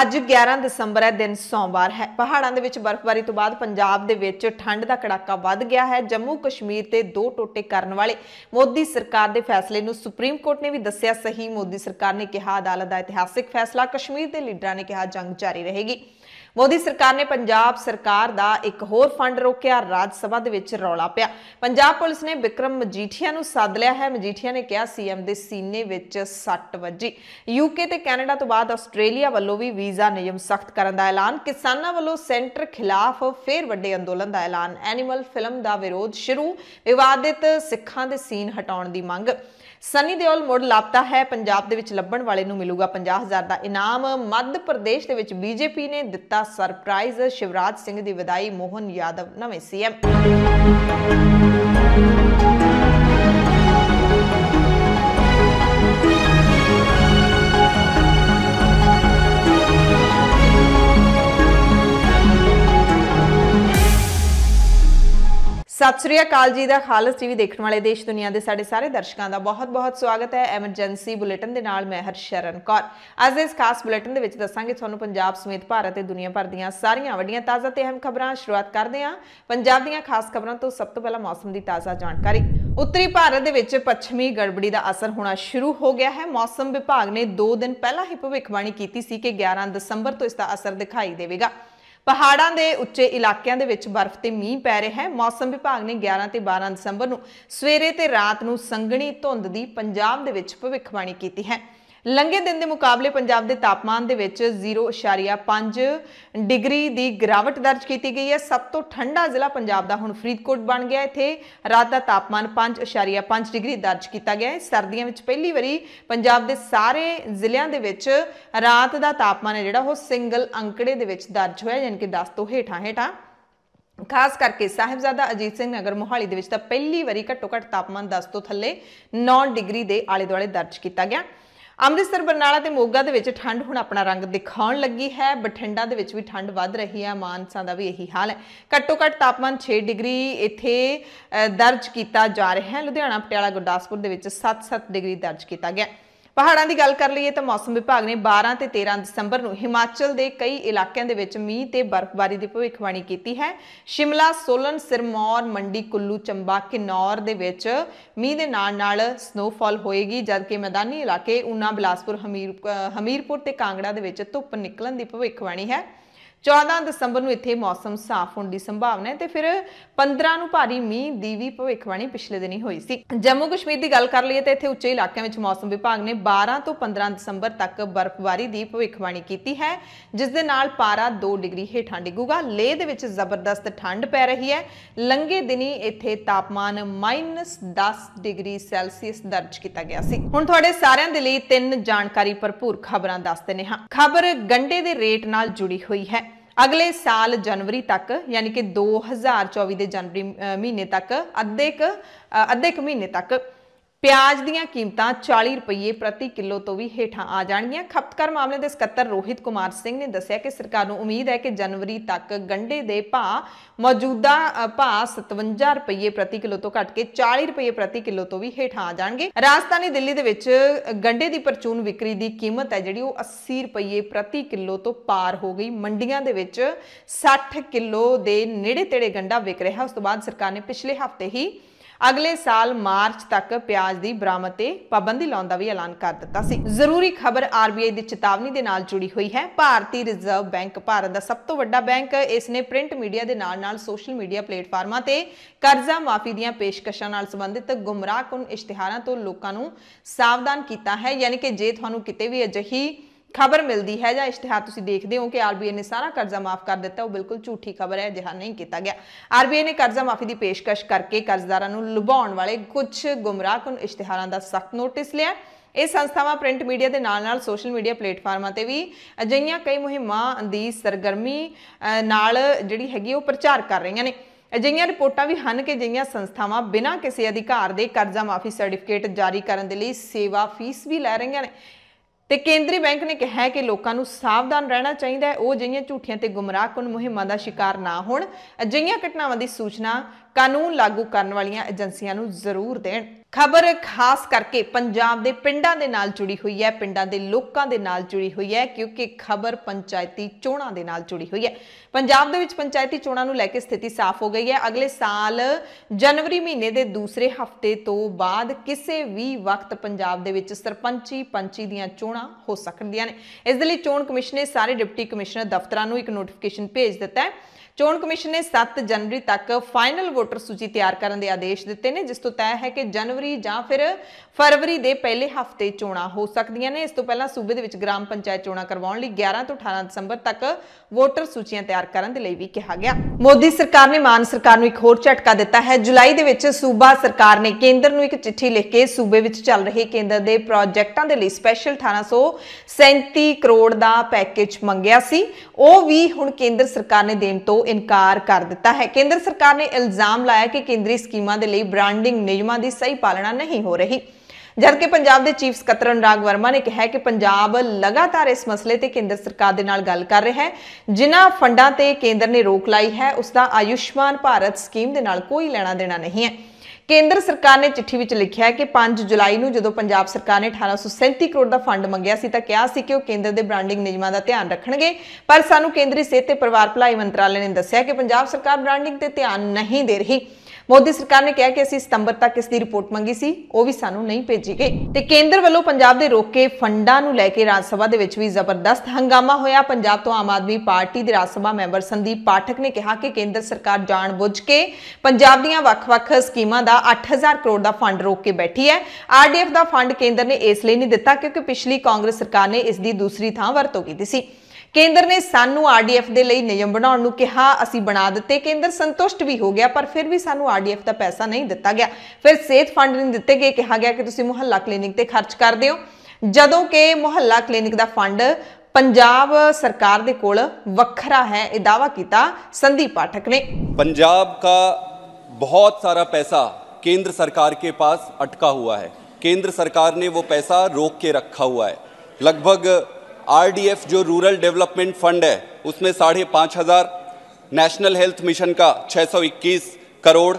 ਅੱਜ 11 ਦਸੰਬਰ ਹੈ ਦਿਨ ਸੋਮਵਾਰ ਹੈ ਪਹਾੜਾਂ ਦੇ ਵਿੱਚ ਬਰਫ਼ਬਾਰੀ ਤੋਂ ਬਾਅਦ ਪੰਜਾਬ ਦੇ ਵਿੱਚ ਠੰਡ ਦਾ ਕੜਾਕਾ ਵੱਧ ਗਿਆ ਹੈ ਜੰਮੂ ਕਸ਼ਮੀਰ ਤੇ ਦੋ ਟੋਟੇ ਕਰਨ ਵਾਲੇ ਮੋਦੀ ਸਰਕਾਰ ਦੇ ਫੈਸਲੇ ਨੂੰ ਸੁਪਰੀਮ ਕੋਰਟ ਨੇ ਵੀ ਦੱਸਿਆ ਸਹੀ ਮੋਦੀ ਸਰਕਾਰ ਨੇ ਕਿਹਾ ਅਦਾਲਤ ਦਾ ਇਤਿਹਾਸਿਕ ਫੈਸਲਾ ਕਸ਼ਮੀਰ ਦੇ ਲੀਡਰਾਂ ਨੇ ਕਿਹਾ ਜੰਗ ਜਾਰੀ ਰਹੇਗੀ ਮੋਦੀ ਸਰਕਾਰ ਨੇ ਪੰਜਾਬ ਸਰਕਾਰ ਦਾ ਇੱਕ ਹੋਰ ਫੰਡ ਰੋਕਿਆ ਰਾਜ ਸਭਾ ਦੇ ਵਿੱਚ ਰੌਲਾ ਪਿਆ ਪੰਜਾਬ ਪੁਲਿਸ ਨੇ ਵਿਕਰਮ ਮਜੀਠੀਆ ਨੂੰ ਸੱਦ ਲਿਆ ਹੈ ਮਜੀਠੀਆ ਨੇ ਕਿਹਾ ਸੀਐਮ ਦੇ ਸੀਨੇ ਵਿੱਚ ਸੱਟ ਵੱਜੀ ਯੂਕੇ ਤੇ ਕੈਨੇਡਾ ਤੋਂ ਬਾਅਦ ਆਸਟ੍ਰੇਲੀਆ ਵੱਲੋਂ ਵੀ ਵੀਜ਼ਾ ਨਿਯਮ ਸਖਤ ਕਰਨ ਦਾ ਐਲਾਨ ਕਿਸਾਨਾਂ ਵੱਲੋਂ ਸੈਂਟਰ ਖਿਲਾਫ ਫੇਰ ਵੱਡੇ ਅੰਦੋਲਨ ਦਾ ਐਲਾਨ ਐਨੀਮਲ ਫਿਲਮ ਦਾ ਵਿਰੋਧ ਸ਼ੁਰੂ ਵਿਵਾਦਿਤ ਸਿੱਖਾਂ ਦੇ ਸੀਨ ਹਟਾਉਣ ਦੀ ਮੰਗ ਸਨੀ ਦਿਓਲ ਮੁੜ ਲਾਪਤਾ ਹੈ ਪੰਜਾਬ ਦੇ ਵਿੱਚ ਲੱਭਣ ਵਾਲੇ ਨੂੰ ਮਿਲੂਗਾ 50000 ਦਾ ਇਨਾਮ ਮੱਧ ਪ੍ਰਦੇਸ਼ ਦੇ ਵਿੱਚ ਬੀਜੇਪੀ ਨੇ ਦਿੱਤਾ ਸਰਪ੍ਰਾਈਜ਼ ਸ਼ਿਵਰਾਜ ਸਿੰਘ ਦੀ ਵਿਦਾਈ ਮੋਹਨ ਯਾਦਵ ਨਵੇਂ ਸੀਐਮ ਸਤਿ ਸ੍ਰੀ ਅਕਾਲ ਜੀ ਦਾ ਖਾਲਸ ਟੀਵੀ ਦੇਖਣ ਵਾਲੇ ਦੇਸ਼ ਦੁਨੀਆ ਦੇ ਸਾਡੇ ਸਾਰੇ ਦਰਸ਼ਕਾਂ ਦਾ ਬਹੁਤ-ਬਹੁਤ ਸਵਾਗਤ ਹੈ ਐਮਰਜੈਂਸੀ ਬੁਲੇਟਿਨ ਦੇ ਨਾਲ ਮੈਂ ਹਰਸ਼ਰਨ ਕੌਰ ਅੱਜ ਇਸ ਖਾਸ ਬੁਲੇਟਿਨ ਦੇ ਵਿੱਚ ਦੱਸਾਂਗੇ ਤੁਹਾਨੂੰ ਪੰਜਾਬ ਸਮੇਤ ਭਾਰਤ ਤੇ ਦੁਨੀਆ ਭਰ ਦੀਆਂ ਸਾਰੀਆਂ ਵੱਡੀਆਂ ਤਾਜ਼ਾ ਤੇ ਅਹਿਮ ਖਬਰਾਂ ਸ਼ੁਰੂਆਤ ਕਰਦੇ ਹਾਂ ਪੰਜਾਬ ਦੀਆਂ ਖਾਸ ਖਬਰਾਂ ਤੋਂ ਸਭ ਤੋਂ ਪਹਿਲਾਂ ਮੌਸਮ ਦੀ ਤਾਜ਼ਾ ਜਾਣਕਾਰੀ ਉੱਤਰੀ ਭਾਰਤ ਦੇ ਵਿੱਚ ਪੱਛਮੀ ਗੜਬੜੀ ਦਾ ਅਸਰ ਹੋਣਾ ਸ਼ੁਰੂ ਹੋ ਗਿਆ ਹੈ ਮੌਸਮ ਵਿਭਾਗ ਨੇ 2 ਦਿਨ ਪਹਿਲਾਂ ਹੀ ਭਵਿੱਖਬਾਣੀ ਕੀਤੀ ਸੀ ਕਿ 11 ਦਸੰਬਰ ਤੋਂ ਇਸ ਦਾ ਅਸਰ ਦਿਖਾਈ ਦੇਵੇਗਾ ਪਹਾੜਾਂ ਦੇ ਉੱਚੇ ਇਲਾਕਿਆਂ ਦੇ ਵਿੱਚ ਬਰਫ਼ ਤੇ ਮੀਂਹ ਪੈ ਰਿਹਾ ਹੈ ਮੌਸਮ ਵਿਭਾਗ ਨੇ 11 ਤੇ 12 ਦਸੰਬਰ ਨੂੰ ਸਵੇਰੇ ਤੇ ਰਾਤ ਨੂੰ ਸੰਘਣੀ ਧੁੰਦ ਦੀ ਪੰਜਾਬ ਦੇ ਵਿੱਚ ਭਵਿੱਖਬਾਣੀ ਕੀਤੀ ਹੈ ਲੰਘੇ ਦਿਨ ਦੇ ਮੁਕਾਬਲੇ ਪੰਜਾਬ ਦੇ ਤਾਪਮਾਨ ਦੇ ਵਿੱਚ 0.5 ਡਿਗਰੀ ਦੀ ਗਿਰਾਵਟ ਦਰਜ ਕੀਤੀ ਗਈ ਹੈ ਸਭ ਤੋਂ ਠੰਡਾ ਜ਼ਿਲ੍ਹਾ ਪੰਜਾਬ ਦਾ ਹੁਣ ਫਰੀਦਕੋਟ ਬਣ ਗਿਆ ਇੱਥੇ ਰਾਤ ਦਾ ਤਾਪਮਾਨ 5.5 ਡਿਗਰੀ ਦਰਜ ਕੀਤਾ ਗਿਆ ਹੈ ਸਰਦੀਆਂ ਵਿੱਚ ਪਹਿਲੀ ਵਾਰੀ ਪੰਜਾਬ ਦੇ ਸਾਰੇ ਜ਼ਿਲ੍ਹਿਆਂ ਦੇ ਵਿੱਚ ਰਾਤ ਦਾ ਤਾਪਮਾਨ ਹੈ ਜਿਹੜਾ ਉਹ ਸਿੰਗਲ ਅੰਕੜੇ ਦੇ ਵਿੱਚ ਦਰਜ ਹੋਇਆ ਯਾਨੀ ਕਿ 10 ਤੋਂ ਹੇਠਾਂ ਹੇਠਾਂ ਖਾਸ ਕਰਕੇ ਸਾਹਿਬਜ਼ਾਦਾ ਅਜੀਤ ਸਿੰਘ ਨਗਰ ਮੋਹਾਲੀ ਦੇ ਵਿੱਚ ਤਾਂ ਪਹਿਲੀ ਵਾਰੀ ਘੱਟੋ ਘੱਟ ਤਾਪਮਾਨ 10 ਤੋਂ ਥੱਲੇ 9 ਡਿਗਰੀ ਦੇ ਆਲੇ ਦੁਆਲੇ ਦਰਜ ਕੀਤਾ ਗਿਆ ਅੰਮ੍ਰਿਤਸਰ ਬਰਨਾਲਾ ਤੇ ਮੋਗਾ ਦੇ ਵਿੱਚ ਠੰਡ ਹੁਣ ਆਪਣਾ ਰੰਗ ਦਿਖਾਉਣ ਲੱਗੀ ਹੈ ਬਠਿੰਡਾ ਦੇ ਵਿੱਚ ਵੀ ਠੰਡ ਵੱਧ ਰਹੀ ਹੈ ਮਾਨਸਾ ਦਾ ਵੀ ਇਹੀ ਹਾਲ ਹੈ ਘੱਟੋ ਘੱਟ ਤਾਪਮਾਨ 6 ਡਿਗਰੀ ਇੱਥੇ ਦਰਜ ਕੀਤਾ ਜਾ ਰਿਹਾ ਹੈ ਲੁਧਿਆਣਾ ਪਟਿਆਲਾ ਗੁਰਦਾਸਪੁਰ ਦੇ ਵਿੱਚ 7-7 ਡਿਗਰੀ ਦਰਜ ਕੀਤਾ ਗਿਆ ਪਹਾੜਾਂ ਦੀ ਗੱਲ ਕਰ ਲਈਏ ਤਾਂ ਮੌਸਮ ਵਿਭਾਗ ਨੇ 12 ਤੇ 13 ਦਸੰਬਰ ਨੂੰ ਹਿਮਾਚਲ ਦੇ ਕਈ ਇਲਾਕਿਆਂ ਦੇ ਵਿੱਚ ਮੀਂਹ ਤੇ ਬਰਫ਼ਬਾਰੀ ਦੀ ਭਵਿੱਖਬਾਣੀ ਕੀਤੀ ਹੈ ਸ਼ਿਮਲਾ ਸੋਲਨ ਸਿਰਮੌਰ ਮੰਡੀ ਕੁੱਲੂ ਚੰਬਾ ਕਿਨੌਰ ਦੇ ਵਿੱਚ ਮੀਂਹ ਦੇ ਨਾਲ ਨਾਲ ਸਨੋਫਾਲ ਹੋਏਗੀ ਜਦਕਿ ਮੈਦਾਨੀ ਇਲਾਕੇ ਉਨਾ ਬਲਾਸਪੁਰ ਹਮੀਰਪੁਰ ਤੇ ਕਾਂਗੜਾ ਦੇ ਵਿੱਚ ਧੁੱਪ ਨਿਕਲਣ ਦੀ ਭਵਿੱਖਬਾਣੀ ਹੈ 14 ਦਸੰਬਰ ਨੂੰ ਇੱਥੇ ਮੌਸਮ ਸਾਫ਼ ਹੋਣ ਦੀ ਸੰਭਾਵਨਾ ਹੈ ਤੇ ਫਿਰ 15 ਨੂੰ ਭਾਰੀ ਮੀਂਹ ਦੀ ਵੀ ਭਵਿੱਖਬਾਣੀ ਪਿਛਲੇ ਦਿਨੀ ਹੋਈ ਸੀ ਜੰਮੂ ਕਸ਼ਮੀਰ ਦੀ ਗੱਲ ਕਰ ਲਈਏ ਤਾਂ ਇੱਥੇ ਉੱਚੇ ਇਲਾਕਿਆਂ ਵਿੱਚ ਮੌਸਮ ਵਿਭਾਗ ਨੇ 12 ਤੋਂ 15 ਦਸੰਬਰ ਤੱਕ ਬਰਫ਼ਬਾਰੀ ਦੀ ਭਵਿੱਖਬਾਣੀ ਕੀਤੀ ਹੈ ਜਿਸ ਦੇ ਨਾਲ ਪਾਰਾ 2 ਡਿਗਰੀ ਹੇਠਾਂ ਡਿੱਗੂਗਾ ਲੇਹ ਦੇ ਵਿੱਚ ਜ਼ਬਰਦਸਤ ਠੰਡ ਪੈ ਰਹੀ ਹੈ ਲੰਗੇ ਦਿਨੀ ਇੱਥੇ ਤਾਪਮਾਨ -10 ਡਿਗਰੀ ਸੈਲਸੀਅਸ ਦਰਜ ਕੀਤਾ ਗਿਆ ਸੀ ਹੁਣ ਤੁਹਾਡੇ ਸਾਰਿਆਂ ਦੇ ਲਈ ਤਿੰਨ ਜਾਣਕਾਰੀ ਭਰਪੂਰ ਖਬਰਾਂ ਦੱਸਦੇ ਨੇ ਹਾਂ ਖਬਰ ਗੰਡੇ ਦੇ ਰੇਟ ਨਾਲ ਜੁੜੀ ਹੋਈ ਹੈ ਅਗਲੇ ਸਾਲ ਜਨਵਰੀ ਤੱਕ ਯਾਨੀ ਕਿ 2024 ਦੇ ਜਨਵਰੀ ਮਹੀਨੇ ਤੱਕ ਅੱਧੇ ਕ ਅੱਧੇ ਕ ਮਹੀਨੇ ਤੱਕ ਪਿਆਜ਼ ਦੀਆਂ ਕੀਮਤਾਂ 40 ਰੁਪਏ ਪ੍ਰਤੀ ਕਿਲੋ ਤੋਂ ਵੀ ਹੇਠਾਂ ਆ ਜਾਣਗੀਆਂ ਖਪਤਕਾਰ ਮਾਮਲੇ ਦੇ ਸਕੱਤਰ ਰੋਹਿਤ ਕੁਮਾਰ ਸਿੰਘ ਨੇ ਦੱਸਿਆ ਕਿ ਸਰਕਾਰ ਨੂੰ ਉਮੀਦ ਹੈ ਕਿ ਜਨਵਰੀ ਤੱਕ ਗੰਡੇ ਦੇ ਭਾਅ ਮੌਜੂਦਾ ਭਾਅ 57 ਰੁਪਏ ਪ੍ਰਤੀ ਕਿਲੋ ਤੋਂ ਘਟ ਕੇ 40 ਰੁਪਏ ਪ੍ਰਤੀ ਕਿਲੋ ਤੋਂ ਵੀ ਹੇਠਾਂ ਆ ਜਾਣਗੇ ਰਾਜਸਥਾਨੀ ਦਿੱਲੀ ਦੇ ਵਿੱਚ ਗੰਡੇ ਦੀ ਪਰਚੂਨ ਵਿਕਰੀ ਦੀ ਕੀਮਤ ਹੈ ਜਿਹੜੀ ਉਹ 80 ਰੁਪਏ ਪ੍ਰਤੀ ਕਿਲੋ ਤੋਂ ਪਾਰ ਹੋ ਗਈ ਮੰਡੀਆਂ ਦੇ ਵਿੱਚ 60 ਕਿਲੋ ਦੇ ਨੇੜੇ ਤੇੜੇ ਗੰਡਾ ਵਿਕ ਰਿਹਾ ਉਸ ਤੋਂ ਬਾਅਦ ਸਰਕਾਰ ਨੇ ਪਿਛਲੇ ਹਫ਼ਤੇ ਹੀ ਅਗਲੇ ਸਾਲ ਮਾਰਚ ਤੱਕ ਪਿਆਜ਼ ਦੀ ਬਰਾਮਦ ਤੇ ਪਾਬੰਦੀ ਲਾਉਣ ਦਾ ਵੀ ਐਲਾਨ ਕਰ ਦਿੱਤਾ ਸੀ ਜ਼ਰੂਰੀ ਖਬਰ ਆਰਬੀਆਈ ਦੀ ਚੇਤਾਵਨੀ ਦੇ ਨਾਲ ਜੁੜੀ ਹੋਈ ਹੈ ਭਾਰਤੀ ਰਿਜ਼ਰਵ ਬੈਂਕ ਭਾਰਤ ਦਾ ਸਭ ਤੋਂ ਵੱਡਾ ਬੈਂਕ ਇਸ ਨੇ ਪ੍ਰਿੰਟ ਮੀਡੀਆ ਦੇ ਨਾਲ ਨਾਲ ਸੋਸ਼ਲ ਮੀਡੀਆ ਪਲੇਟਫਾਰਮਾਂ ਤੇ ਕਰਜ਼ਾ ਮਾਫੀ ਦੀਆਂ ਪੇਸ਼ਕਸ਼ਾਂ ਨਾਲ ਸੰਬੰਧਿਤ ਗੁੰਮਰਾਹਕੁਨ ਇਸ਼ਤਿਹਾਰਾਂ ਤੋਂ ਲੋਕਾਂ ਨੂੰ ਸਾਵਧਾਨ ਕੀਤਾ ਹੈ ਯਾਨੀ ਕਿ ਜੇ ਤੁਹਾਨੂੰ ਕਿਤੇ ਵੀ ਅਜਿਹੀ ਖਬਰ ਮਿਲਦੀ ਹੈ ਜਾਂ ਇਸ਼ਤਿਹਾਰ ਤੁਸੀਂ ਦੇਖਦੇ ਹੋ ਕਿ ਆਰਬੀਆਈ ਨੇ ਸਾਰਾ ਕਰਜ਼ਾ ਮਾਫ ਕਰ ਦਿੱਤਾ ਉਹ ਬਿਲਕੁਲ ਝੂਠੀ ਖਬਰ ਹੈ ਜਿਹੜਾ ਨਹੀਂ ਕੀਤਾ ਗਿਆ ਆਰਬੀਆਈ ਨੇ ਕਰਜ਼ਾ ਮਾਫੀ ਦੀ ਪੇਸ਼ਕਸ਼ ਕਰਕੇ ਕਰਜ਼ਦਾਰਾਂ ਨੂੰ ਲੁਭਾਉਣ ਵਾਲੇ ਕੁਝ ਗੁੰਮਰਾਹਕੁਨ ਇਸ਼ਤਿਹਾਰਾਂ ਦਾ ਸਖਤ ਨੋਟਿਸ ਲਿਆ ਇਹ ਸੰਸਥਾਵਾਂ ਪ੍ਰਿੰਟ ਮੀਡੀਆ ਦੇ ਨਾਲ-ਨਾਲ ਸੋਸ਼ਲ ਮੀਡੀਆ ਪਲੇਟਫਾਰਮਾਂ ਤੇ ਵੀ ਅਜਈਆਂ ਕਈ ਮੁਹਿੰਮਾਂ ਦੀ ਸਰਗਰਮੀ ਨਾਲ ਜਿਹੜੀ ਹੈਗੀ ਉਹ ਪ੍ਰਚਾਰ ਕਰ ਰਹੀਆਂ ਨੇ ਅਜਿਹੀਆਂ ਰਿਪੋਰਟਾਂ ਵੀ ਹਨ ਕਿ ਜਈਆਂ ਸੰਸਥਾਵਾਂ ਬਿਨਾਂ ਕਿਸੇ ਅਧਿਕਾਰ ਦੇ ਕਰਜ਼ਾ ਮਾਫੀ ਸਰਟੀਫਿਕੇਟ ਜਾਰੀ ਕਰਨ ਦੇ ਲਈ ਸੇਵਾ ਫੀਸ ਵੀ ਲੈ ਰਹੀਆਂ ਨੇ ਤੇ ਕੇਂਦਰੀ ਬੈਂਕ ਨੇ ਕਿਹਾ ਹੈ ਕਿ ਲੋਕਾਂ ਨੂੰ ਸਾਵਧਾਨ ਰਹਿਣਾ ਚਾਹੀਦਾ ਹੈ ਉਹ ਜਿਹੀਆਂ ਝੂਠੀਆਂ ਤੇ ਗੁੰਮਰਾਹਕੁਨ ਮੁਹਿੰਮਾਂ ਦਾ ਸ਼ਿਕਾਰ ਨਾ ਹੋਣ ਅਜਿਹੀਆਂ ਘਟਨਾਵਾਂ ਦੀ ਸੂਚਨਾ ਕਾਨੂੰਨ ਲਾਗੂ ਕਰਨ ਵਾਲੀਆਂ ਏਜੰਸੀਆਂ ਨੂੰ ਜ਼ਰੂਰ ਦੇਣ ਖਬਰ ਖਾਸ ਕਰਕੇ ਪੰਜਾਬ ਦੇ ਪਿੰਡਾਂ ਦੇ ਨਾਲ ਜੁੜੀ ਹੋਈ ਹੈ ਪਿੰਡਾਂ ਦੇ ਲੋਕਾਂ ਦੇ ਨਾਲ ਜੁੜੀ ਹੋਈ ਹੈ ਕਿਉਂਕਿ ਖਬਰ ਪੰਚਾਇਤੀ ਚੋਣਾਂ ਦੇ ਨਾਲ ਜੁੜੀ ਹੋਈ ਹੈ ਪੰਜਾਬ ਦੇ ਵਿੱਚ ਪੰਚਾਇਤੀ ਚੋਣਾਂ ਨੂੰ ਲੈ ਕੇ ਸਥਿਤੀ ਸਾਫ਼ ਹੋ ਗਈ ਹੈ ਅਗਲੇ ਸਾਲ ਜਨਵਰੀ ਮਹੀਨੇ ਦੇ ਦੂਸਰੇ ਹਫ਼ਤੇ ਤੋਂ ਬਾਅਦ ਕਿਸੇ ਵੀ ਵਕਤ ਪੰਜਾਬ ਦੇ ਵਿੱਚ ਸਰਪੰਚੀ ਪੰਚੀ ਦੀਆਂ ਚੋਣਾਂ ਹੋ ਸਕਣਦੀਆਂ ਨੇ ਇਸ ਦੇ ਲਈ ਚੋਣ ਕਮਿਸ਼ਨ ਨੇ ਸਾਰੇ ਡਿਪਟੀ ਕਮਿਸ਼ਨਰ ਦਫ਼ਤਰਾਂ ਨੂੰ ਇੱਕ ਨੋਟੀਫਿਕੇਸ਼ਨ ਭੇਜ ਦਿੱਤਾ ਹੈ ਚੋਣ ਕਮਿਸ਼ਨ ਨੇ 7 ਜਨਵਰੀ ਤੱਕ ਫਾਈਨਲ ਵੋਟਰ ਸੂਚੀ ਤਿਆਰ ਕਰਨ ਦੇ ਆਦੇਸ਼ ਦਿੱਤੇ ਨੇ ਜਿਸ ਤੋਂ ਤੈਅ ਹੈ ਕਿ ਜਨਵਰੀ ਜਾਂ ਫਿਰ ਫਰਵਰੀ ਦੇ ਪਹਿਲੇ ਹਫਤੇ ਚੋਣਾਂ ਹੋ ਸਕਦੀਆਂ ਨੇ ਇਸ ਤੋਂ ਪਹਿਲਾਂ ਸੂਬੇ ਦੇ ਵਿੱਚ ਗ੍ਰਾਮ ਪੰਚਾਇਤ ਚੋਣਾਂ ਕਰਵਾਉਣ ਲਈ 11 ਤੋਂ 18 ਦਸੰਬਰ ਤੱਕ ਵੋਟਰ ਸੂਚੀਆਂ ਤਿਆਰ ਕਰਨ ਦੇ ਲਈ ਵੀ ਕਿਹਾ ਗਿਆ ਮੋਦੀ ਸਰਕਾਰ ਨੇ ਮਾਨ ਸਰਕਾਰ ਨੂੰ ਇੱਕ ਹੋਰ ਝਟਕਾ ਦਿੱਤਾ ਹੈ ਜੁਲਾਈ ਦੇ ਵਿੱਚ ਸੂਬਾ ਸਰਕਾਰ ਨੇ ਕੇਂਦਰ ਨੂੰ ਇੱਕ ਚਿੱਠੀ ਲਿਖ ਕੇ ਸੂਬੇ ਵਿੱਚ ਚੱਲ ਰਹੇ ਕੇਂਦਰ ਦੇ ਪ੍ਰੋਜੈਕਟਾਂ ਦੇ ਲਈ ਸਪੈਸ਼ਲ 1837 ਕਰੋੜ ਦਾ ਪੈਕੇਜ ਮੰਗਿਆ ਸੀ ਉਹ ਵੀ ਹੁਣ ਕੇਂਦਰ ਸਰਕਾਰ ਨੇ ਦੇਣ ਤੋਂ ਇਨਕਾਰ ਕਰ ਦਿੱਤਾ ਹੈ ਕੇਂਦਰ ਸਰਕਾਰ ਨੇ ਇਲਜ਼ਾਮ ਲਾਇਆ ਕਿ ਕੇਂਦਰੀ ਸਕੀਮਾਂ ਦੇ ਲਈ ਬ੍ਰਾਂਡਿੰਗ ਨਿਯਮਾਂ ਦੀ ਸਹੀ ਪਾਲਣਾ ਨਹੀਂ ਹੋ ਰਹੀ ਜਦਕਿ ਪੰਜਾਬ ਦੇ ਚੀਫ ਸਕੱਤਰ ਰਾਗ ਵਰਮਾ ਨੇ ਕਿਹਾ ਕਿ ਪੰਜਾਬ ਲਗਾਤਾਰ ਇਸ ਮਸਲੇ ਤੇ ਕੇਂਦਰ ਸਰਕਾਰ ਦੇ ਨਾਲ ਗੱਲ ਕਰ ਰਿਹਾ ਹੈ ਜਿਨ੍ਹਾਂ ਫੰਡਾਂ ਤੇ ਕੇਂਦਰ ਨੇ ਰੋਕ ਲਾਈ ਹੈ ਉਸ ਦਾ ਆਯੁਸ਼ਮਾਨ ਭਾਰਤ ਸਕੀਮ ਦੇ ਨਾਲ ਕੋਈ ਲੈਣਾ ਦੇਣਾ ਨਹੀਂ ਹੈ ਕੇਂਦਰ ਸਰਕਾਰ ਨੇ ਚਿੱਠੀ ਵਿੱਚ ਲਿਖਿਆ ਹੈ ਕਿ 5 ਜੁਲਾਈ ਨੂੰ ਜਦੋਂ ਪੰਜਾਬ ਸਰਕਾਰ ਨੇ 1837 ਕਰੋੜ ਦਾ ਫੰਡ ਮੰਗਿਆ ਸੀ ਤਾਂ ਕਿਹਾ ਸੀ ਕਿ ਉਹ ਕੇਂਦਰ ਦੇ ਬ੍ਰਾਂਡਿੰਗ ਨਿਯਮਾਂ ਦਾ ਧਿਆਨ ਰੱਖਣਗੇ ਪਰ ਸਾਨੂੰ ਕੇਂਦਰੀ ਸਿਹਤ ਤੇ ਪਰਿਵਾਰ ਭਲਾਈ ਮੰਤਰਾਲੇ ਨੇ ਦੱਸਿਆ ਕਿ ਪੰਜਾਬ ਸਰਕਾਰ ਬ੍ਰਾਂਡਿੰਗ ਤੇ ਧਿਆਨ ਨਹੀਂ ਦੇ ਰਹੀ ਮੋਦੀ ਸਰਕਾਰ ਨੇ ਕਿਹਾ ਕਿ ਅਸੀਂ ਸਤੰਬਰ ਤੱਕ ਇਸ ਦੀ ਰਿਪੋਰਟ ਮੰਗੀ ਸੀ ਉਹ ਵੀ ਸਾਨੂੰ ਨਹੀਂ ਭੇਜੀ ਗਈ ਤੇ ਕੇਂਦਰ ਵੱਲੋਂ ਪੰਜਾਬ ਦੇ ਰੋਕੇ ਫੰਡਾਂ ਨੂੰ ਲੈ ਕੇ ਰਾਜ ਸਭਾ ਦੇ ਵਿੱਚ ਵੀ ਜ਼ਬਰਦਸਤ ਹੰਗਾਮਾ ਹੋਇਆ ਪੰਜਾਬ ਤੋਂ ਆਮ ਆਦਮੀ ਪਾਰਟੀ ਦੇ ਰਾਜ ਸਭਾ ਮੈਂਬਰ ਸੰਦੀਪ ਪਾਠਕ ਨੇ ਕਿਹਾ ਕਿ ਕੇਂਦਰ ਸਰਕਾਰ ਜਾਣ ਬੁੱਝ ਕੇ ਪੰਜਾਬ ਦੀਆਂ ਵੱਖ-ਵੱਖ ਸਕੀਮਾਂ ਦਾ 8000 ਕਰੋੜ ਦਾ ਫੰਡ ਰੋਕ ਕੇ ਬੈਠੀ ਹੈ ਆਰਡੀਐਫ ਦਾ ਫੰਡ ਕੇਂਦਰ ਨੇ ਇਸ ਲਈ ਨਹੀਂ ਦਿੱਤਾ ਕਿਉਂਕਿ ਪਿਛਲੀ ਕਾਂਗਰਸ ਸਰਕਾਰ ਨੇ ਇਸ ਦੀ ਦੂਸਰੀ ਥਾਂ ਵਰਤੋਂ ਕੀਤੀ ਸੀ ਕੇਂਦਰ ਨੇ ਸਾਨੂੰ ਆਰਡੀਐਫ ਦੇ ਲਈ ਨਿਯਮ ਬਣਾਉਣ ਨੂੰ ਕਿਹਾ ਅਸੀਂ ਬਣਾ ਦਿੱਤੇ ਕੇਂਦਰ ਸੰਤੁਸ਼ਟ ਵੀ ਹੋ ਗਿਆ ਪਰ ਫਿਰ ਵੀ ਸਾਨੂੰ ਆਰਡੀਐਫ ਦਾ ਪੈਸਾ ਨਹੀਂ ਦਿੱਤਾ ਗਿਆ ਫਿਰ ਸਿਹਤ ਫੰਡ ਨਹੀਂ ਦਿੱਤੇ ਗਏ ਕਿਹਾ ਗਿਆ ਕਿ ਤੁਸੀਂ ਮੁਹੱਲਾ ਕਲੀਨਿਕ ਤੇ ਖਰਚ ਕਰਦੇ ਹੋ ਜਦੋਂ ਕਿ ਮੁਹੱਲਾ ਕਲੀਨਿਕ ਦਾ ਫੰਡ ਪੰਜਾਬ ਸਰਕਾਰ ਦੇ ਕੋਲ ਵੱਖਰਾ ਹੈ ਇਹ ਦਾਵਾ ਕੀਤਾ ਸੰਦੀਪ ਪਾਠਕ ਨੇ ਪੰਜਾਬ ਦਾ ਬਹੁਤ ਸਾਰਾ ਪੈਸਾ ਕੇਂਦਰ ਸਰਕਾਰ ਕੇ ਪਾਸ اٹਕਾ ਹੋਇਆ ਹੈ ਕੇਂਦਰ ਸਰਕਾਰ ਨੇ ਉਹ ਪੈਸਾ ਰੋਕ ਕੇ ਰੱਖਾ ਹੋਇਆ ਹੈ ਲਗਭਗ आरडीएफ जो रूरल डेवलपमेंट फंड है उसमें साढ़े पाँच हज़ार नेशनल हेल्थ मिशन का 621 करोड़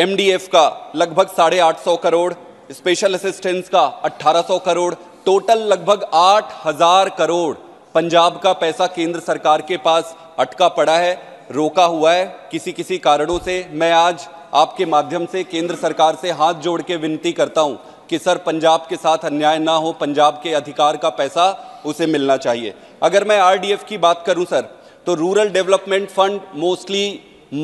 एमडीएफ का लगभग साढ़े आठ सौ करोड़ स्पेशल असिस्टेंस का 1800 करोड़ टोटल लगभग 8000 करोड़ पंजाब का पैसा केंद्र सरकार के पास अटका पड़ा है रोका हुआ है किसी किसी कारणों से मैं आज आपके माध्यम से केंद्र सरकार से हाथ जोड़ के विनती करता हूं कि सर पंजाब के साथ अन्याय ना हो पंजाब के अधिकार का पैसा उसे मिलना चाहिए अगर मैं आरडीएफ की बात करूं सर तो रूरल डेवलपमेंट फंड मोस्टली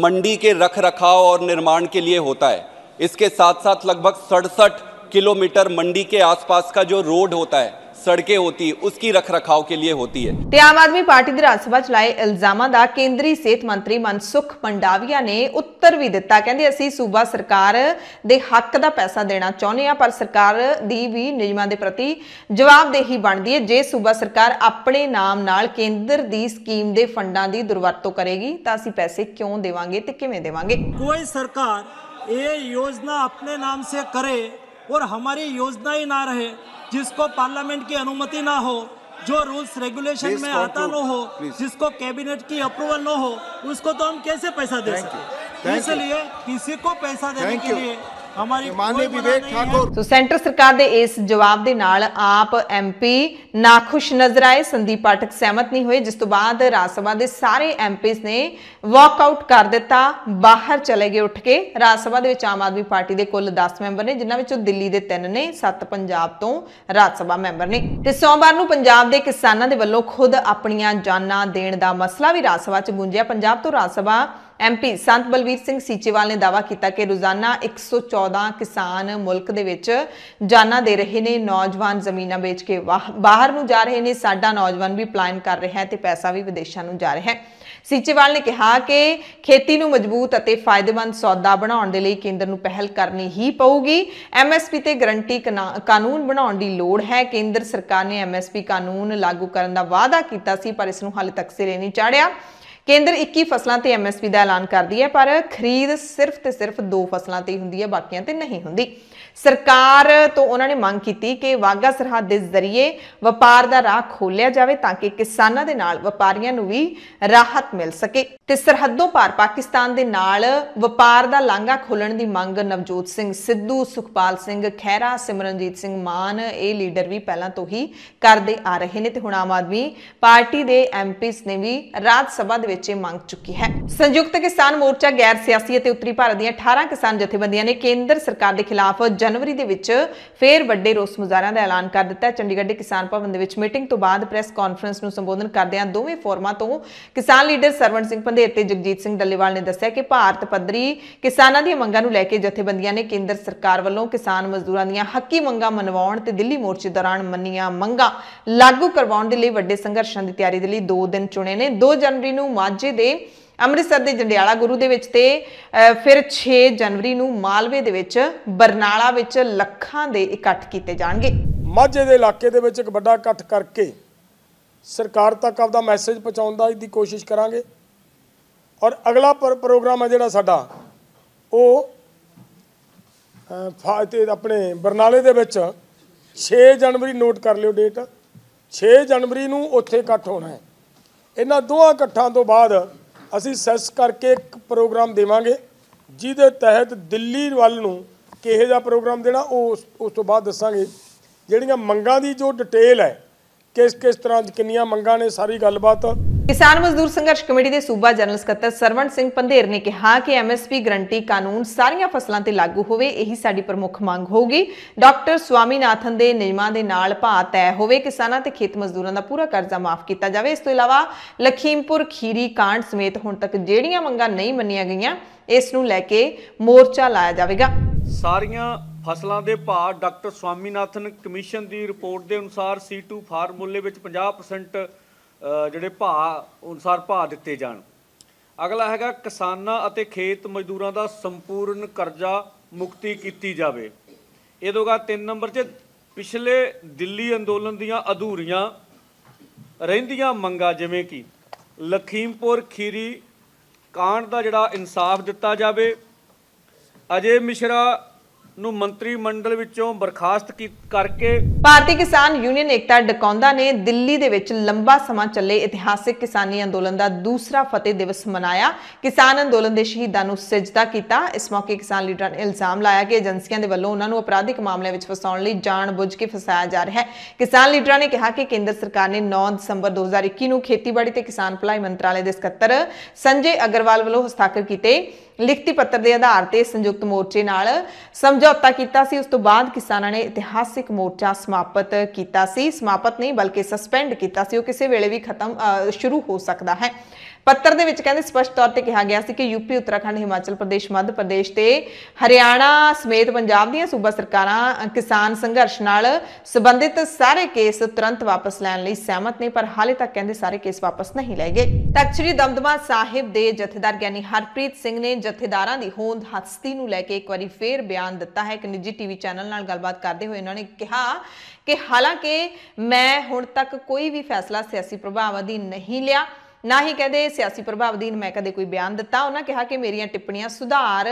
मंडी के रख रखाव और निर्माण के लिए होता है इसके साथ साथ लगभग सड़सठ किलोमीटर मंडी के आसपास का जो रोड होता है ਸੜਕੇ ਹੋਤੀ ਉਸकी रख रखाव के लिए ਹੈ ਤੇ ਆਮ ਆਦਮੀ ਪਾਰਟੀ ਦੇ ਰਾਜ ਸਭਾ ਚਲਾਏ ਇਲਜ਼ਾਮਾਂ ਦਾ ਕੇਂਦਰੀ ਸਿਹਤ ਮੰਤਰੀ ਮਨਸੁਖ ਪੰਡਾਵੀਆ ਨੇ ਉੱਤਰ ਵੀ ਦਿੱਤਾ ਕਹਿੰਦੇ ਅਸੀਂ ਸੂਬਾ ਸਰਕਾਰ ਦੇ ਹੱਕ ਦਾ ਪੈਸਾ ਦੇਣਾ ਚਾਹੁੰਦੇ ਆ ਪਰ ਸਰਕਾਰ ਦੀ ਵੀ ਨਿਯਮਾਂ ਦੇ ਪ੍ਰਤੀ ਜਵਾਬਦੇਹੀ ਬਣਦੀ ਹੈ ਜੇ ਸੂਬਾ ਸਰਕਾਰ ਆਪਣੇ ਨਾਮ ਨਾਲ ਕੇਂਦਰ ਦੀ ਸਕੀਮ ਦੇ ਫੰਡਾਂ ਦੀ ਦੁਰਵਰਤੋਂ ਕਰੇਗੀ ਤਾਂ ਅਸੀਂ ਪੈਸੇ ਕਿਉਂ ਦੇਵਾਂਗੇ ਤੇ ਕਿਵੇਂ ਦੇਵਾਂਗੇ ਕੋਈ ਸਰਕਾਰ ਇਹ ਯੋਜਨਾ ਆਪਣੇ ਨਾਮ ਸੇ ਕਰੇ ਔਰ ਹਮਾਰੀ ਯੋਜਨਾ ਹੀ ਨਾ ਰਹੇ जिसको पार्लियामेंट की अनुमति ना हो जो रूल्स रेगुलेशन में आता ना हो जिसको कैबिनेट की अप्रूवल ना हो उसको तो हम कैसे पैसा दे सकते इसलिए किसी को पैसा देने के लिए ਵਿਵੇਕ ਠਾਕੁਰ ਸੋ ਸੈਂਟਰ ਸਰਕਾਰ ਦੇ ਇਸ ਜਵਾਬ ਦੇ ਨਾਲ ਆਪ ਐਮਪੀ ਨਾਖੁਸ਼ ਨਜ਼ਰ ਆਏ ਸੰਦੀਪ ਪਾਠਕ ਸਹਿਮਤ ਨਹੀਂ ਹੋਏ ਜਿਸ ਤੋਂ ਬਾਅਦ ਰਾਜ ਸਭਾ ਦੇ ਸਾਰੇ ਐਮਪੀਸ ਨੇ ਵਾਕ ਆਊਟ ਕਰ ਦਿੱਤਾ ਬਾਹਰ ਚਲੇ ਗਏ ਉੱਠ ਕੇ ਰਾਜ ਸਭਾ ਦੇ ਵਿੱਚ ਆਮ ਆਦਮੀ ਪਾਰਟੀ ਦੇ ਕੁੱਲ 10 ਮੈਂਬਰ ਨੇ ਜਿਨ੍ਹਾਂ ਵਿੱਚੋਂ ਦਿੱਲੀ ਦੇ 3 ਨੇ 7 ਪੰਜਾਬ ਤੋਂ ਰਾਜ ਸਭਾ ਮੈਂਬਰ ਨੇ ਤੇ ਸੋਮਵਾਰ ਨੂੰ ਪੰਜਾਬ ਦੇ ਕਿਸਾਨਾਂ ਦੇ ਵੱਲੋਂ ਖੁਦ ਆਪਣੀਆਂ ਜਾਨਾਂ ਦੇਣ ਦਾ ਮਸਲਾ ਵੀ ਰਾਜ ਸਭਾ 'ਚ ਗੂੰਜਿਆ ਪੰਜਾਬ ਤੋਂ ਰਾਜ ਸਭਾ ਐਮਪੀ ਸੰਤ ਬਲਵੀਰ ਸਿੰਘ ਸੀਚੇਵਾਲ ਨੇ ਦਾਵਾ ਕੀਤਾ ਕਿ ਰੋਜ਼ਾਨਾ 114 ਕਿਸਾਨ ਮੁਲਕ ਦੇ ਵਿੱਚ ਜਾਨਾਂ ਦੇ ਰਹੇ ਨੇ ਨੌਜਵਾਨ ਜ਼ਮੀਨਾਂ ਵੇਚ ਕੇ ਬਾਹਰ ਨੂੰ ਜਾ ਰਹੇ ਨੇ ਸਾਡਾ ਨੌਜਵਾਨ ਵੀ ਪਲਾਨ ਕਰ ਰਿਹਾ ਹੈ ਤੇ ਪੈਸਾ ਵੀ ਵਿਦੇਸ਼ਾਂ ਨੂੰ ਜਾ ਰਿਹਾ ਹੈ ਸੀਚੇਵਾਲ ਨੇ ਕਿਹਾ ਕਿ ਖੇਤੀ ਨੂੰ ਮਜ਼ਬੂਤ ਅਤੇ ਫਾਇਦੇਮੰਦ ਸੌਦਾ ਬਣਾਉਣ ਦੇ ਲਈ ਕੇਂਦਰ ਨੂੰ ਪਹਿਲ ਕਰਨੀ ਹੀ ਪਊਗੀ ਐਮਐਸਪੀ ਤੇ ਗਰੰਟੀ ਕਾਨੂੰਨ ਬਣਾਉਣ ਦੀ ਲੋੜ ਹੈ ਕੇਂਦਰ ਸਰਕਾਰ ਨੇ ਐਮਐਸਪੀ ਕਾਨੂੰਨ ਲਾਗੂ ਕਰਨ ਦਾ ਵਾਅਦਾ ਕੀਤਾ ਸੀ ਪਰ ਇਸ ਨੂੰ ਹਾਲੇ ਤੱਕ ਸਿਰੇ ਨਹੀਂ ਚਾੜਿਆ ਕੇਂਦਰ 21 ਫਸਲਾਂ ਤੇ ਐਮਐਸਪੀ ਦਾ ਐਲਾਨ ਕਰਦੀ ਹੈ ਪਰ ਖਰੀਦ ਸਿਰਫ ਤੇ ਸਿਰਫ ਦੋ ਫਸਲਾਂ ਤੇ ਹੁੰਦੀ ਹੈ ਬਾਕੀਆਂ ਤੇ ਨਹੀਂ ਹੁੰਦੀ ਸਰਕਾਰ ਤੋਂ ਉਹਨਾਂ ਨੇ ਮੰਗ ਕੀਤੀ ਕਿ ਵਾਗਾ ਸਰਹੱਦ ਦੇ ਜ਼ਰੀਏ ਵਪਾਰ ਦਾ ਰਾਹ ਖੋਲਿਆ ਜਾਵੇ ਤਾਂ ਕਿ ਕਿਸਾਨਾਂ ਦੇ ਨਾਲ ਵਪਾਰੀਆਂ ਨੂੰ ਵੀ ਰਾਹਤ ਮਿਲ ਸਕੇ ਤੇ ਸਰਹੱਦੋਂ ਪਾਰ ਪਾਕਿਸਤਾਨ ਦੇ ਨਾਲ ਵਪਾਰ ਦਾ ਲਾਂਘਾ ਖੋਲਣ ਦੀ ਮੰਗ ਨਵਜੋਤ ਸਿੰਘ ਸਿੱਧੂ ਸੁਖਪਾਲ ਸਿੰਘ ਖਹਿਰਾ ਸਿਮਰਨਜੀਤ ਸਿੰਘ ਮਾਨ ਇਹ ਲੀਡਰ ਵੀ ਪਹਿਲਾਂ ਤੋਂ ਹੀ ਕਰਦੇ ਆ ਰਹੇ ਨੇ ਤੇ ਹੁਣ ਆਮ ਆਦਮੀ ਪਾਰਟੀ ਦੇ ਐਮਪੀਸ ਨੇ ਵੀ ਰਾਜ ਸਭਾ ਦੇ ਵਿੱਚ ਇਹ ਮੰਗ ਚੁੱਕੀ ਹੈ ਸੰਯੁਕਤ ਕਿਸਾਨ ਮੋਰਚਾ ਗੈਰ ਸਿਆਸੀ ਅਤੇ ਉੱਤਰੀ ਭਾਰਤ ਦੀਆਂ 18 ਕਿਸਾਨ ਜਥੇਬੰਦੀਆਂ ਨੇ ਕੇਂਦਰ ਸਰਕਾਰ ਦੇ ਖਿਲਾਫ ਜਨਵਰੀ ਦੇ ਵਿੱਚ ਫੇਰ ਵੱਡੇ ਰੋਸ ਮੁਜ਼ਾਹਰਿਆਂ ਦਾ ਐਲਾਨ ਕਰ ਦਿੱਤਾ ਚੰਡੀਗੜ੍ਹ ਦੇ ਕਿਸਾਨ ਭਵਨ ਦੇ ਵਿੱਚ ਮੀਟਿੰਗ ਤੋਂ ਬਾਅਦ ਪ੍ਰੈਸ ਕਾਨਫਰੰਸ ਨੂੰ ਸੰਬੋਧਨ ਕਰਦਿਆਂ ਦੋਵੇਂ ਫੋਰਮਾਂ ਤੋਂ ਕਿਸਾਨ ਲੀਡਰ ਸਰਵਣ ਸਿੰਘ ਪੰਧੇਰ ਤੇ ਜਗਜੀਤ ਸਿੰਘ ਡੱਲੇਵਾਲ ਨੇ ਦੱਸਿਆ ਕਿ ਭਾਰਤ ਪੱਧਰੀ ਕਿਸਾਨਾਂ ਦੀਆਂ ਮੰਗਾਂ ਨੂੰ ਲੈ ਕੇ ਜਥੇਬੰਦੀਆਂ ਨੇ ਕੇਂਦਰ ਸਰਕਾਰ ਵੱਲੋਂ ਕਿਸਾਨ ਮਜ਼ਦੂਰਾਂ ਦੀਆਂ ਹੱਕੀ ਮੰਗਾਂ ਮਨਵਾਉਣ ਤੇ ਦਿੱਲੀ ਮੋਰਚੇ ਦੌਰਾਨ ਮੰਨੀਆਂ ਮੰਗਾਂ ਲਾਗੂ ਕਰਵਾਉਣ ਦੇ ਲਈ ਵੱਡੇ ਸੰਘਰਸ਼ਾਂ ਦੀ ਤਿਆਰੀ ਦੇ ਲਈ 2 ਦਿਨ ਚੁਣੇ ਨੇ 2 ਜਨਵਰੀ ਨੂੰ ਮਾਝੇ ਦੇ ਅੰਮ੍ਰਿਤਸਰ ਦੇ ਜੰਡਿਆਲਾ ਗੁਰੂ ਦੇ ਵਿੱਚ ਤੇ ਫਿਰ 6 ਜਨਵਰੀ ਨੂੰ ਮਾਲਵੇ ਦੇ ਵਿੱਚ ਬਰਨਾਲਾ ਵਿੱਚ ਲੱਖਾਂ ਦੇ ਇਕੱਠ ਕੀਤੇ ਜਾਣਗੇ ਮਾਝੇ ਦੇ ਇਲਾਕੇ ਦੇ ਵਿੱਚ ਇੱਕ ਵੱਡਾ ਇਕੱਠ ਕਰਕੇ ਸਰਕਾਰ ਤੱਕ ਆਪਦਾ ਮੈਸੇਜ ਪਹੁੰਚਾਉਣ ਦਾ ਦੀ ਕੋਸ਼ਿਸ਼ ਕਰਾਂਗੇ ਔਰ ਅਗਲਾ ਪ੍ਰੋਗਰਾਮ ਹੈ ਜਿਹੜਾ ਸਾਡਾ ਉਹ ਫਾਇਤੇ ਆਪਣੇ ਬਰਨਾਲੇ ਦੇ ਵਿੱਚ 6 ਜਨਵਰੀ ਨੋਟ ਕਰ ਲਿਓ ਡੇਟ 6 ਜਨਵਰੀ ਨੂੰ ਉੱਥੇ ਇਕੱਠ ਹੋਣਾ ਹੈ ਇਹਨਾਂ ਦੋਹਾਂ ਇਕੱਠਾਂ ਤੋਂ ਬਾਅਦ ਅਸੀਂ ਸੈਸ ਕਰਕੇ ਇੱਕ ਪ੍ਰੋਗਰਾਮ ਦੇਵਾਂਗੇ ਜਿਹਦੇ ਤਹਿਤ ਦਿੱਲੀ ਵੱਲ ਨੂੰ ਕਿਹੇ ਦਾ ਪ੍ਰੋਗਰਾਮ ਦੇਣਾ ਉਹ ਉਸ ਤੋਂ ਬਾਅਦ ਦੱਸਾਂਗੇ ਜਿਹੜੀਆਂ ਮੰਗਾਂ ਦੀ ਜੋ ਡਿਟੇਲ ਹੈ ਕਿਸ ਕਿਸ ਤਰ੍ਹਾਂ ਕਿੰਨੀਆਂ ਮੰਗਾਂ ਨੇ ਸਾਰੀ ਗੱਲਬਾਤ ਕਿਸਾਨ ਮਜ਼ਦੂਰ ਸੰਘਰਸ਼ ਕਮੇਟੀ ਦੇ ਸੂਬਾ ਜਨਰਲ ਸਕੱਤਰ ਸਰਵਣ ਸਿੰਘ ਪੰਧੇਰ ਨੇ ਕਿਹਾ ਕਿ ਐਮਐਸਪੀ ਗਰੰਟੀ ਕਾਨੂੰਨ ਸਾਰੀਆਂ ਫਸਲਾਂ ਤੇ ਲਾਗੂ ਹੋਵੇ ਇਹੀ ਸਾਡੀ ਪ੍ਰਮੁੱਖ ਮੰਗ ਹੋਊਗੀ ਡਾਕਟਰ ਨਾਥਨ ਦੇ ਨਿਯਮਾਂ ਦੇ ਨਾਲ ਭਾਅ ਤੈਅ ਹੋਵੇ ਕਿਸਾਨਾਂ ਤੇ ਖੇਤ ਮਜ਼ਦੂਰਾਂ ਦਾ ਪੂਰਾ ਕਰਜ਼ਾ ਮਾਫ ਕੀਤਾ ਜਾਵੇ ਇਸ ਤੋਂ ਇਲਾਵਾ ਲਖੀਮਪੁਰ ਖੀਰੀ ਕਾਂਡ ਸਮੇਤ ਹੁਣ ਤੱਕ ਜਿਹੜੀਆਂ ਮੰਗਾਂ ਨਹੀਂ ਮੰਨੀਆਂ ਗਈਆਂ ਇਸ ਨੂੰ ਲੈ ਕੇ ਮੋਰਚਾ ਲਾਇਆ ਜਾਵੇਗਾ ਸਾਰੀਆਂ ਫਸਲਾਂ ਦੇ ਭਾਅ ਡਾਕਟਰ ਨਾਥਨ ਕਮਿਸ਼ਨ ਦੀ ਰਿਪੋਰਟ ਦੇ ਅਨੁਸਾਰ C2 ਫਾਰਮੂਲੇ ਵਿੱਚ 50% ਜਿਹੜੇ ਭਾਅ ਅਨੁਸਾਰ ਭਾਅ ਦਿੱਤੇ ਜਾਣ ਅਗਲਾ ਹੈਗਾ ਕਿਸਾਨਾਂ ਅਤੇ ਖੇਤ ਮਜ਼ਦੂਰਾਂ ਦਾ ਸੰਪੂਰਨ ਕਰਜ਼ਾ ਮੁਕਤੀ ਕੀਤੀ ਜਾਵੇ ਇਹ ਦੋਗਾ 3 ਨੰਬਰ 'ਚ ਪਿਛਲੇ ਦਿੱਲੀ ਅੰਦੋਲਨ ਦੀਆਂ ਅਧੂਰੀਆਂ ਰਹਿੰਦੀਆਂ ਮੰਗਾਂ ਜਿਵੇਂ ਕਿ ਲਖੀਮਪੁਰ ਖੀਰੀ ਕਾਂਡ ਦਾ ਜਿਹੜਾ ਇਨਸਾਫ ਦਿੱਤਾ ਜਾਵੇ ਅਜੇ ਮਿਸ਼ਰਾ ਨੂੰ ਮੰਤਰੀ ਮੰਡਲ ਵਿੱਚੋਂ ਬਰਖਾਸਤ ਕਰਕੇ ਭਾਰਤੀ ਕਿਸਾਨ ਯੂਨੀਅਨ ਏਕਤਾ ਡਕੌਂਦਾ ਨੇ ਦਿੱਲੀ ਦੇ ਵਿੱਚ ਲੰਬਾ ਸਮਾਂ ਚੱਲੇ ਇਤਿਹਾਸਿਕ ਕਿਸਾਨੀ ਅੰਦੋਲਨ ਦਾ ਦੂਸਰਾ ਫਤਿਹ ਦਿਵਸ ਮਨਾਇਆ ਕਿਸਾਨ ਅੰਦੋਲਨ ਦੇ ਸ਼ਹੀਦਾਂ ਨੂੰ ਸਜਦਾ ਕੀਤਾ ਇਸ ਮੌਕੇ ਕਿਸਾਨ ਲੀਡਰਾਂ ਨੇ ਇਲਜ਼ਾਮ ਲਾਇਆ ਕਿ ਏਜੰਸੀਆਂ ਦੇ ਵੱਲੋਂ ਉਹਨਾਂ ਨੂੰ ਅਪਰਾਧਿਕ ਮਾਮਲਿਆਂ ਵਿੱਚ ਫਸਾਉਣ ਲਈ ਜਾਣਬੁੱਝ ਕੇ ਫਸਾਇਆ ਜਾ ਰਿਹਾ ਹੈ ਕਿਸਾਨ ਲੀਡਰਾਂ ਨੇ ਕਿਹਾ ਕਿ ਕੇਂਦਰ ਸਰਕਾਰ ਨੇ 9 ਦਸੰਬਰ 2021 ਨੂੰ ਖੇਤੀਬਾੜੀ ਤੇ ਕਿਸਾਨ ਭਲਾਈ ਮੰਤਰਾਲੇ ਦੇ ਸਕੱਤਰ ਸੰਜੇ ਅਗਰਵਾਲ ਵੱਲੋਂ ਹਸਤਾਖਰ ਕੀਤੇ ਲਿਖਤੀ ਪੱਤਰ ਦੇ ਆਧਾਰ ਤੇ ਸੰਯੁਕਤ ਮੋਰਚੇ ਨਾਲ ਸਮਝੌਤਾ ਕੀਤਾ ਸੀ ਉਸ ਤੋਂ ਬਾਅਦ ਕਿਸਾਨਾਂ ਨੇ ਇਤਿਹਾਸਿਕ ਮੋਰਚਾ ਸਮਾਪਤ ਕੀਤਾ ਸੀ ਸਮਾਪਤ ਨਹੀਂ ਬਲਕਿ ਸਸਪੈਂਡ ਕੀਤਾ ਸੀ ਉਹ ਕਿਸੇ ਵੇਲੇ ਵੀ ਖਤਮ ਸ਼ੁਰੂ ਹੋ ਸਕਦਾ ਹੈ ਪੱਤਰ ਦੇ ਵਿੱਚ ਕਹਿੰਦੇ ਸਪਸ਼ਟ ਤੌਰ ਤੇ ਕਿਹਾ ਗਿਆ ਸੀ ਕਿ ਯੂਪੀ ਉੱਤਰਾਖੰਡ ਹਿਮਾਚਲ ਪ੍ਰਦੇਸ਼ ਮੱਧ ਪ੍ਰਦੇਸ਼ ਤੇ ਹਰਿਆਣਾ ਸਮੇਤ ਪੰਜਾਬ ਦੀਆਂ ਸੂਬਾ ਸਰਕਾਰਾਂ ਕਿਸਾਨ ਸੰਘਰਸ਼ ਨਾਲ ਸੰਬੰਧਿਤ ਸਾਰੇ ਕੇਸ ਤੁਰੰਤ ਵਾਪਸ ਲੈਣ ਲਈ ਸਹਿਮਤ ਨੇ ਪਰ ਹਾਲੇ ਤੱਕ ਕਹਿੰਦੇ ਸਾਰੇ ਕੇਸ ਵਾਪਸ ਨਹੀਂ ਲਏ ਗਏ ਤਖਤ ਸ੍ਰੀ ਦਮਦਮਾ ਸਾਹਿਬ ਦੇ ਜਥੇਦਾਰ ਗਿਆਨੀ ਹਰਪ੍ਰੀਤ ਸਿੰਘ ਨੇ ਜਥੇਦਾਰਾਂ ਦੀ ਹੋਂਦ ਹਸਤੀ ਨੂੰ ਲੈ ਕੇ ਇੱਕ ਵਾਰੀ ਫੇਰ ਬਿਆਨ ਦਿੱਤਾ ਹੈ ਕਿ ਨਿੱਜੀ ਟੀਵੀ ਚੈਨਲ ਨਾਲ ਗੱਲਬਾਤ ਕਰਦੇ ਹੋਏ ਉਹਨਾਂ ਨੇ ਕਿਹਾ ਕਿ ਹਾਲਾਂਕਿ ਮੈਂ ਹੁਣ ਤੱਕ ਕੋਈ ਵੀ ਫੈਸਲਾ ਸਿਆਸੀ ਪ੍ਰਭਾਵ ਅਧੀਨ ਨਹੀਂ ਲਿਆ ਨਾ ਹੀ ਕਹਿੰਦੇ ਸਿਆਸੀ ਪ੍ਰਭਾਵ ਅਧੀਨ ਮੈਂ ਕਦੇ ਕੋਈ ਬਿਆਨ ਦਿੱਤਾ ਉਹਨਾਂ ਕਿਹਾ ਕਿ ਮੇਰੀਆਂ ਟਿੱਪਣੀਆਂ ਸੁਧਾਰ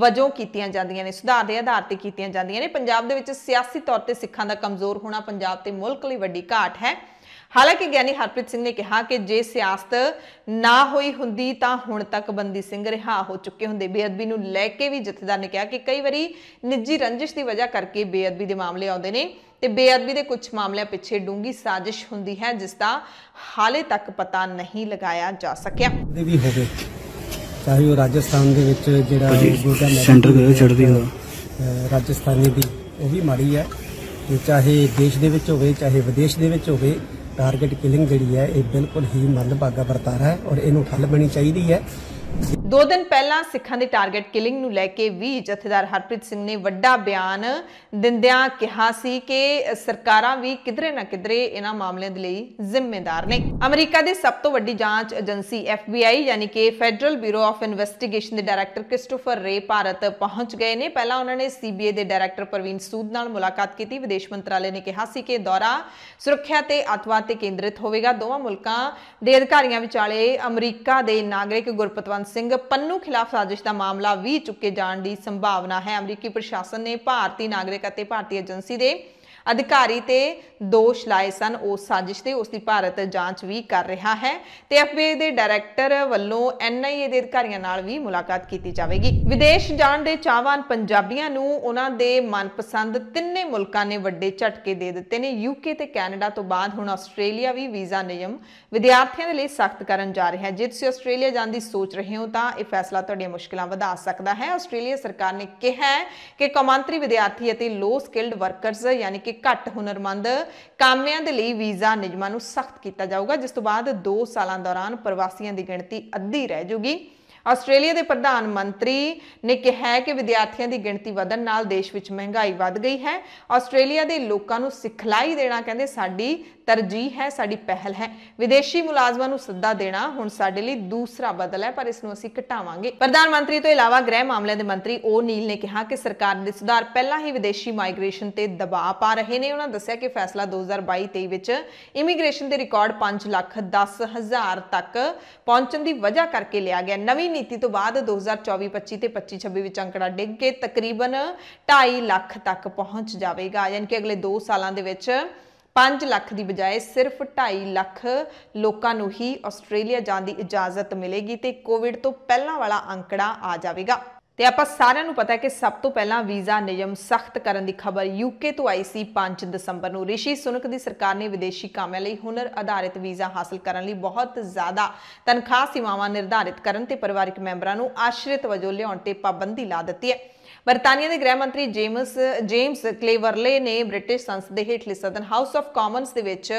ਵਜੋਂ ਕੀਤੀਆਂ ਜਾਂਦੀਆਂ ਨੇ ਸੁਧਾਰ ਦੇ ਆਧਾਰ ਤੇ ਕੀਤੀਆਂ ਜਾਂਦੀਆਂ ਨੇ ਪੰਜਾਬ ਦੇ ਵਿੱਚ ਸਿਆਸੀ ਤੌਰ ਤੇ ਸਿੱਖਾਂ ਦਾ ਕਮਜ਼ੋਰ ਹੋਣਾ ਪੰਜਾਬ ਤੇ ਮੁਲਕ ਲਈ ਵੱਡੀ ਘਾਟ ਹੈ ਹਾਲਾਂਕਿ ਗਿਆਨੀ ਹਰਪ੍ਰੀਤ ਸਿੰਘ ਨੇ ਕਿਹਾ ਕਿ ਜੇ ਸਿਆਸਤ ਨਾ ਹੋਈ ਹੁੰਦੀ ਤਾਂ ਹੁਣ ਤੱਕ ਬੰਦੀ ਸਿੰਘ ਰਿਹਾ ਹੋ ਚੁੱਕੇ ਹੁੰਦੇ ਬੇਅਦਬੀ ਨੂੰ ਲੈ ਕੇ ਵੀ ਜਥੇਦਾਰ ਨੇ ਕਿਹਾ ਕਿ ਕਈ ਵਾਰੀ ਨਿੱਜੀ ਰੰਜਿਸ਼ ਦੀ ਵਜ੍ਹਾ ਕਰਕੇ ਬੇਅਦਬੀ ਦੇ ਮਾਮਲੇ ਆਉਂਦੇ ਨੇ ਤੇ ਬੇਅਦਬੀ ਦੇ ਕੁਝ ਮਾਮਲਿਆਂ ਪਿੱਛੇ ਡੂੰਗੀ ਸਾਜ਼ਿਸ਼ ਹੁੰਦੀ ਹੈ ਜਿਸ ਦਾ ਹਾਲੇ ਤੱਕ ਪਤਾ ਨਹੀਂ ਲਗਾਇਆ ਜਾ ਸਕਿਆ ਦੇ ਵੀ ਹੋਵੇ ਚਾਹੇ ਉਹ ਰਾਜਸਥਾਨ ਦੇ ਵਿੱਚ ਜਿਹੜਾ ਗੋਟਾ ਸੈਂਟਰ ਦੇ ਚੜਦੀ ਹੋ ਰਾਜਸਥਾਨੀ ਦੀ ਉਹ ਵੀ ਮਾੜੀ ਹੈ ਤੇ ਚਾਹੇ ਦੇਸ਼ ਦੇ ਵਿੱਚ ਹੋਵੇ ਚਾਹੇ ਵਿਦੇਸ਼ ਦੇ ਵਿੱਚ ਹੋਵੇ ਟਾਰਗੇਟ ਕਿਲਿੰਗ ਜਿਹੜੀ ਹੈ ਇਹ ਬਿਲਕੁਲ ਹੀ ਮੰਦਭਾਗਾ ਵਰਤਾਰਾ ਹੈ ਔਰ ਇਹਨੂੰ ਠੱਲ ਬਣੀ ਚਾਹੀਦੀ ਹੈ ਦੋ ਦਿਨ ਪਹਿਲਾਂ ਸਿੱਖਾਂ ਦੀ ਟਾਰਗੇਟ ਕਿਲਿੰਗ ਨੂੰ ਲੈ ਕੇ ਵੀ ਜਥੇਦਾਰ ਹਰਪ੍ਰੀਤ ਸਿੰਘ ਨੇ ਵੱਡਾ ਬਿਆਨ ਦਿੰਦਿਆਂ ਕਿਹਾ ਸੀ ਕਿ ਸਰਕਾਰਾਂ ਵੀ ਕਿਧਰੇ ਨਾ ਕਿਧਰੇ ਇਹਨਾਂ ਮਾਮਲਿਆਂ ਦੇ ਲਈ ਜ਼ਿੰਮੇਦਾਰ ਨੇ ਅਮਰੀਕਾ ਦੀ ਸਭ ਤੋਂ ਵੱਡੀ ਜਾਂਚ ਏਜੰਸੀ ਐਫਬੀਆਈ ਯਾਨੀ ਕਿ ਫੈਡਰਲ ਬਿਊਰੋ ਆਫ ਇਨਵੈਸਟੀਗੇਸ਼ਨ ਦੇ ਡਾਇਰੈਕਟਰ ਕ੍ਰਿਸਟੋਫਰ ਰੇ ਭਾਰਤ ਪਹੁੰਚ ਗਏ ਨੇ ਪਹਿਲਾਂ ਉਹਨਾਂ ਨੇ ਸੀਬੀਆਈ ਦੇ ਡਾਇਰੈਕਟਰ ਪ੍ਰਵੀਨ ਸੂਦ ਨਾਲ ਮੁਲਾਕਾਤ ਕੀਤੀ ਵਿਦੇਸ਼ ਮੰਤਰਾਲੇ ਨੇ ਕਿਹਾ ਸੀ ਕਿ ਦੌਰਾ ਸੁਰੱਖਿਆ ਤੇ ਅਤਵਾਦ ਤੇ ਕੇਂਦਰਿਤ ਹੋਵੇਗਾ ਦੋਵਾਂ ਮੁਲਕਾਂ ਦੇ ਅਧਿਕਾਰੀਆਂ ਵਿਚਾਲੇ ਅਮਰੀਕਾ ਦੇ ਨਾਗਰਿਕ ਗੁਰਪਤਵੰਤ ਸਿੰਘ ਪੰਨੂ ਖਿਲਾਫ ਸਾਜ਼ਿਸ਼ ਦਾ ਮਾਮਲਾ ਵੀ ਚੁੱਕੇ ਜਾਣ ਦੀ ਸੰਭਾਵਨਾ ਹੈ ਅਮਰੀਕੀ ਪ੍ਰਸ਼ਾਸਨ ਨੇ ਭਾਰਤੀ ਨਾਗਰਿਕ ਅਤੇ ਭਾਰਤੀ ਏਜੰਸੀ ਦੇ ਅਧਿਕਾਰੀ ਤੇ ਦੋਸ਼ ਲਾਏ ਸਨ ਉਸ ਸਾਜ਼ਿਸ਼ ਤੇ ਉਸ ਦੀ ਭਾਰਤ ਜਾਂਚ ਵੀ ਕਰ ਰਿਹਾ ਹੈ ਤੇ ਐਫਬੀਆਈ ਦੇ ਡਾਇਰੈਕਟਰ ਵੱਲੋਂ ਐਨਆਈਏ ਦੇ ਅਧਿਕਾਰੀਆਂ ਨਾਲ ਵੀ ਮੁਲਾਕਾਤ ਕੀਤੀ ਜਾਵੇਗੀ ਵਿਦੇਸ਼ ਜਾਣ ਦੇ ਚਾਹਵਾਨ ਪੰਜਾਬੀਆਂ ਨੂੰ ਉਹਨਾਂ ਦੇ ਮਨਪਸੰਦ ਤਿੰਨੇ ਮੁਲਕਾਂ ਨੇ ਵੱਡੇ ਝਟਕੇ ਦੇ ਦਿੱਤੇ ਨੇ ਯੂਕੇ ਤੇ ਕੈਨੇਡਾ ਤੋਂ ਬਾਅਦ ਹੁਣ ਆਸਟ੍ਰੇਲੀਆ ਵੀ ਵੀਜ਼ਾ ਨਿਯਮ ਵਿਦਿਆਰਥੀਆਂ ਦੇ ਲਈ ਸਖਤ ਕਰਨ ਜਾ ਰਿਹਾ ਹੈ ਜੇ ਤੁਸੀਂ ਆਸਟ੍ਰੇਲੀਆ ਜਾਣ ਦੀ ਸੋਚ ਰਹੇ ਹੋ ਤਾਂ ਇਹ ਫੈਸਲਾ ਤੁਹਾਡੀਆਂ ਮੁਸ਼ਕਲਾਂ ਵਧਾ ਸਕਦਾ ਹੈ ਆਸਟ੍ਰੇਲੀਆ ਸਰਕਾਰ ਨੇ ਕਿਹਾ ਹੈ ਕਿ ਕਮਾਂਤਰੀ ਵਿਦਿਆਰਥੀ ਅਤੇ ਲੋ ਸਕਿਲਡ ਵਰਕਰਸ ਯਾਨੀ ਕਿ ਕਰਕੇ ਘੱਟ ਹੁਨਰਮੰਦ ਕਾਮਿਆਂ ਦੇ ਲਈ ਵੀਜ਼ਾ ਨਿਯਮਾਂ ਨੂੰ ਸਖਤ ਕੀਤਾ ਜਾਊਗਾ ਜਿਸ ਤੋਂ ਬਾਅਦ 2 ਸਾਲਾਂ ਦੌਰਾਨ ਪ੍ਰਵਾਸੀਆਂ ਦੀ ਗਿਣਤੀ ਅੱਧੀ ਰਹਿ ਜਾਊਗੀ ਆਸਟ੍ਰੇਲੀਆ ਦੇ ਪ੍ਰਧਾਨ ਮੰਤਰੀ ਨੇ ਕਿਹਾ ਹੈ ਕਿ ਵਿਦਿਆਰਥੀਆਂ ਦੀ ਗਿਣਤੀ ਵਧਣ ਨਾਲ ਦੇਸ਼ ਵਿੱਚ ਮਹਿੰਗਾਈ ਵੱਧ ਗਈ ਹੈ ਆਸਟ੍ਰੇਲੀਆ ਦੇ ਲੋਕਾਂ ਨੂੰ ਸਿਖਲਾਈ ਦੇਣਾ ਕਹਿੰਦੇ ਸਾਡੀ ਤਰਜੀਹ ਹੈ ਸਾਡੀ ਪਹਿਲ ਹੈ ਵਿਦੇਸ਼ੀ ਮੁਲਾਜ਼ਮਾਂ ਨੂੰ ਸੱਦਾ ਦੇਣਾ ਹੁਣ ਸਾਡੇ ਲਈ ਦੂਸਰਾ ਬਦਲ ਹੈ ਪਰ ਇਸ ਨੂੰ ਅਸੀਂ ਘਟਾਵਾਂਗੇ ਪ੍ਰਧਾਨ ਮੰਤਰੀ ਤੋਂ ਇਲਾਵਾ ਗ੍ਰਹਿ ਮਾਮਲਿਆਂ ਦੇ ਮੰਤਰੀ ਓ ਨੀਲ ਨੇ ਕਿਹਾ ਕਿ ਸਰਕਾਰ ਦੇ ਸੁਧਾਰ ਪਹਿਲਾਂ ਹੀ ਵਿਦੇਸ਼ੀ ਮਾਈਗ੍ਰੇਸ਼ਨ ਤੇ ਦਬਾਅ ਪਾ ਰਹੇ ਨੇ ਉਹਨਾਂ ਦੱਸਿਆ ਕਿ ਫੈਸਲਾ 2022-23 ਵਿੱਚ ਇਮੀਗ੍ਰੇਸ਼ਨ ਦੇ ਰਿਕਾਰਡ 5 ਲੱਖ 10 ਹਜ਼ਾਰ ਤੱਕ ਪਹੁੰਚਣ ਦੀ ਵਜ੍ਹਾ ਕਰਕੇ ਲਿਆ ਗਿਆ ਨਵੀਂ ਨੀਤੀ ਤੋਂ ਬਾਅਦ 2024-25 ਤੇ 25-26 ਵਿੱਚ ਅੰਕੜਾ ਡਿੱਗ ਕੇ ਤਕਰੀਬਨ 2.5 ਲੱਖ ਤੱਕ ਪਹੁੰਚ ਜਾਵੇਗਾ ਯਾਨੀ ਕਿ ਅਗਲੇ 2 ਸਾਲਾਂ ਦੇ ਵਿੱਚ 5 ਲੱਖ ਦੀ ਬਜਾਏ ਸਿਰਫ 2.5 ਲੱਖ ਲੋਕਾਂ ਨੂੰ ਹੀ ਆਸਟ੍ਰੇਲੀਆ ਜਾਣ ਦੀ ਇਜਾਜ਼ਤ ਮਿਲੇਗੀ ਤੇ ਕੋਵਿਡ ਤੋਂ ਪਹਿਲਾਂ ਵਾਲਾ ਅੰਕੜਾ ਆ ਜਾਵੇਗਾ ਤੇ ਆਪਾਂ ਸਾਰਿਆਂ ਨੂੰ ਪਤਾ ਹੈ ਕਿ ਸਭ ਤੋਂ ਪਹਿਲਾਂ ਵੀਜ਼ਾ ਨਿਯਮ ਸਖਤ ਕਰਨ ਦੀ ਖਬਰ ਯੂਕੇ ਤੋਂ ਆਈ ਸੀ 5 ਦਸੰਬਰ ਨੂੰ ਰਿਸ਼ੀ ਸੁਨਕ ਦੀ ਸਰਕਾਰ ਨੇ ਵਿਦੇਸ਼ੀ ਕਾਮਿਆਂ ਲਈ ਹੁਨਰ ਆਧਾਰਿਤ ਵੀਜ਼ਾ ਹਾਸਲ ਕਰਨ ਲਈ ਬਹੁਤ ਜ਼ਿਆਦਾ ਤਨਖਾਹ ਸੀਮਾਵਾਂ ਨਿਰਧਾਰਿਤ ਕਰਨ ਤੇ ਪਰਿਵਾਰਕ ਮੈਂਬਰਾਂ ਨੂੰ ਆਸ਼ਰਿਤ ਵਜੋਂ ਲਿਆਉਣ ਤੇ ਪਾਬੰਦੀ ਲਾ ਦਿੱਤੀ ਹੈ ਬਰਤਾਨੀਆ ਦੇ ਗ੍ਰਹਿ ਮੰਤਰੀ ਜੇਮਸ ਜੇਮਸ ਕਲੇਵਰਲੇ ਨੇ ਬ੍ਰਿਟਿਸ਼ ਸੰਸਦ ਦੇ ਹੇਠਲੇ ਸਦਨ ਹਾਊਸ ਆਫ ਕਾਮਨਸ ਦੇ ਵਿੱਚ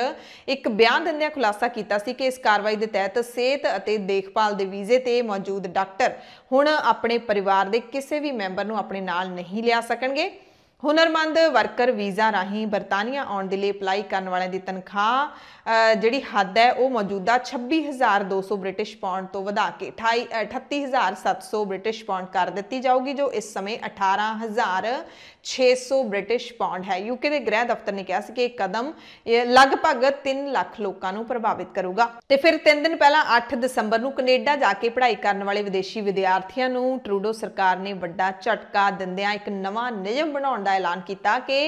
ਇੱਕ ਬਿਆਨ ਦਿੰਦਿਆਂ ਖੁਲਾਸਾ ਕੀਤਾ ਸੀ ਕਿ ਇਸ ਕਾਰਵਾਈ ਦੇ ਤਹਿਤ ਸਿਹਤ ਅਤੇ ਦੇਖਭਾਲ ਦੇ ਵੀਜ਼ੇ ਤੇ ਮੌਜੂਦ ਡਾਕਟਰ ਹੁਣ ਆਪਣੇ ਪਰਿਵਾਰ ਦੇ ਕਿਸੇ ਵੀ ਮੈਂਬਰ ਨੂੰ ਆਪਣੇ ਨਾਲ ਨਹੀਂ ਲਿਆ ਸਕਣਗੇ ਹੁਨਰਮੰਦ ਵਰਕਰ ਵੀਜ਼ਾ ਰਾਹੀਂ ਬਰਤਾਨੀਆ ਆਉਣ ਦੇ ਲਈ ਅਪਲਾਈ ਕਰਨ ਵਾਲਿਆਂ ਦੀ ਤਨਖਾਹ ਜਿਹੜੀ ਹੱਦ ਹੈ ਉਹ ਮੌਜੂਦਾ 26200 ਬ੍ਰਿਟਿਸ਼ ਪਾਉਂਡ ਤੋਂ ਵਧਾ ਕੇ 38700 ਬ੍ਰਿਟਿਸ਼ ਪਾਉਂਡ ਕਰ ਦਿੱਤੀ ਜਾਊਗੀ ਜੋ ਇਸ ਸਮੇਂ 18600 ਬ੍ਰਿਟਿਸ਼ ਪਾਉਂਡ ਹੈ ਯੂਕੇ ਦੇ ਗ੍ਰਹਿ ਦਫ਼ਤਰ ਨੇ ਕਿਹਾ ਸੀ ਕਿ ਇਹ ਕਦਮ ਲਗਭਗ 3 ਲੱਖ ਲੋਕਾਂ ਨੂੰ ਪ੍ਰਭਾਵਿਤ ਕਰੂਗਾ ਤੇ ਫਿਰ 3 ਦਿਨ ਪਹਿਲਾਂ 8 ਦਸੰਬਰ ਨੂੰ ਕੈਨੇਡਾ ਜਾ ਕੇ ਪੜ੍ਹਾਈ ਕਰਨ ਵਾਲੇ ਵਿਦੇਸ਼ੀ ਵਿਦਿਆਰਥੀਆਂ ਨੂੰ ਟਰੂਡੋ ਸਰਕਾਰ ਨੇ ਵੱਡਾ ਝਟਕਾ ਦਿੰਦਿਆਂ ਇੱਕ ਨਵਾਂ ਨਿਯਮ ਬਣਾਉਣ ਦਾ ਐਲਾਨ ਕੀਤਾ ਕਿ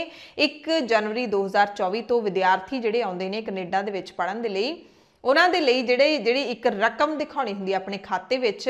1 ਜਨਵਰੀ 2024 ਤੋਂ ਵਿਦਿਆਰਥੀ ਜਿਹੜੇ ਆਉਂਦੇ ਨੇ ਕੈਨੇਡਾ ਦੇ ਵਿੱਚ ਪੜ੍ਹਨ ਦੇ ਲਈ ਉਹਨਾਂ ਦੇ ਲਈ ਜਿਹੜੇ ਜਿਹੜੀ ਇੱਕ ਰਕਮ ਦਿਖਾਉਣੀ ਹੁੰਦੀ ਆਪਣੇ ਖਾਤੇ ਵਿੱਚ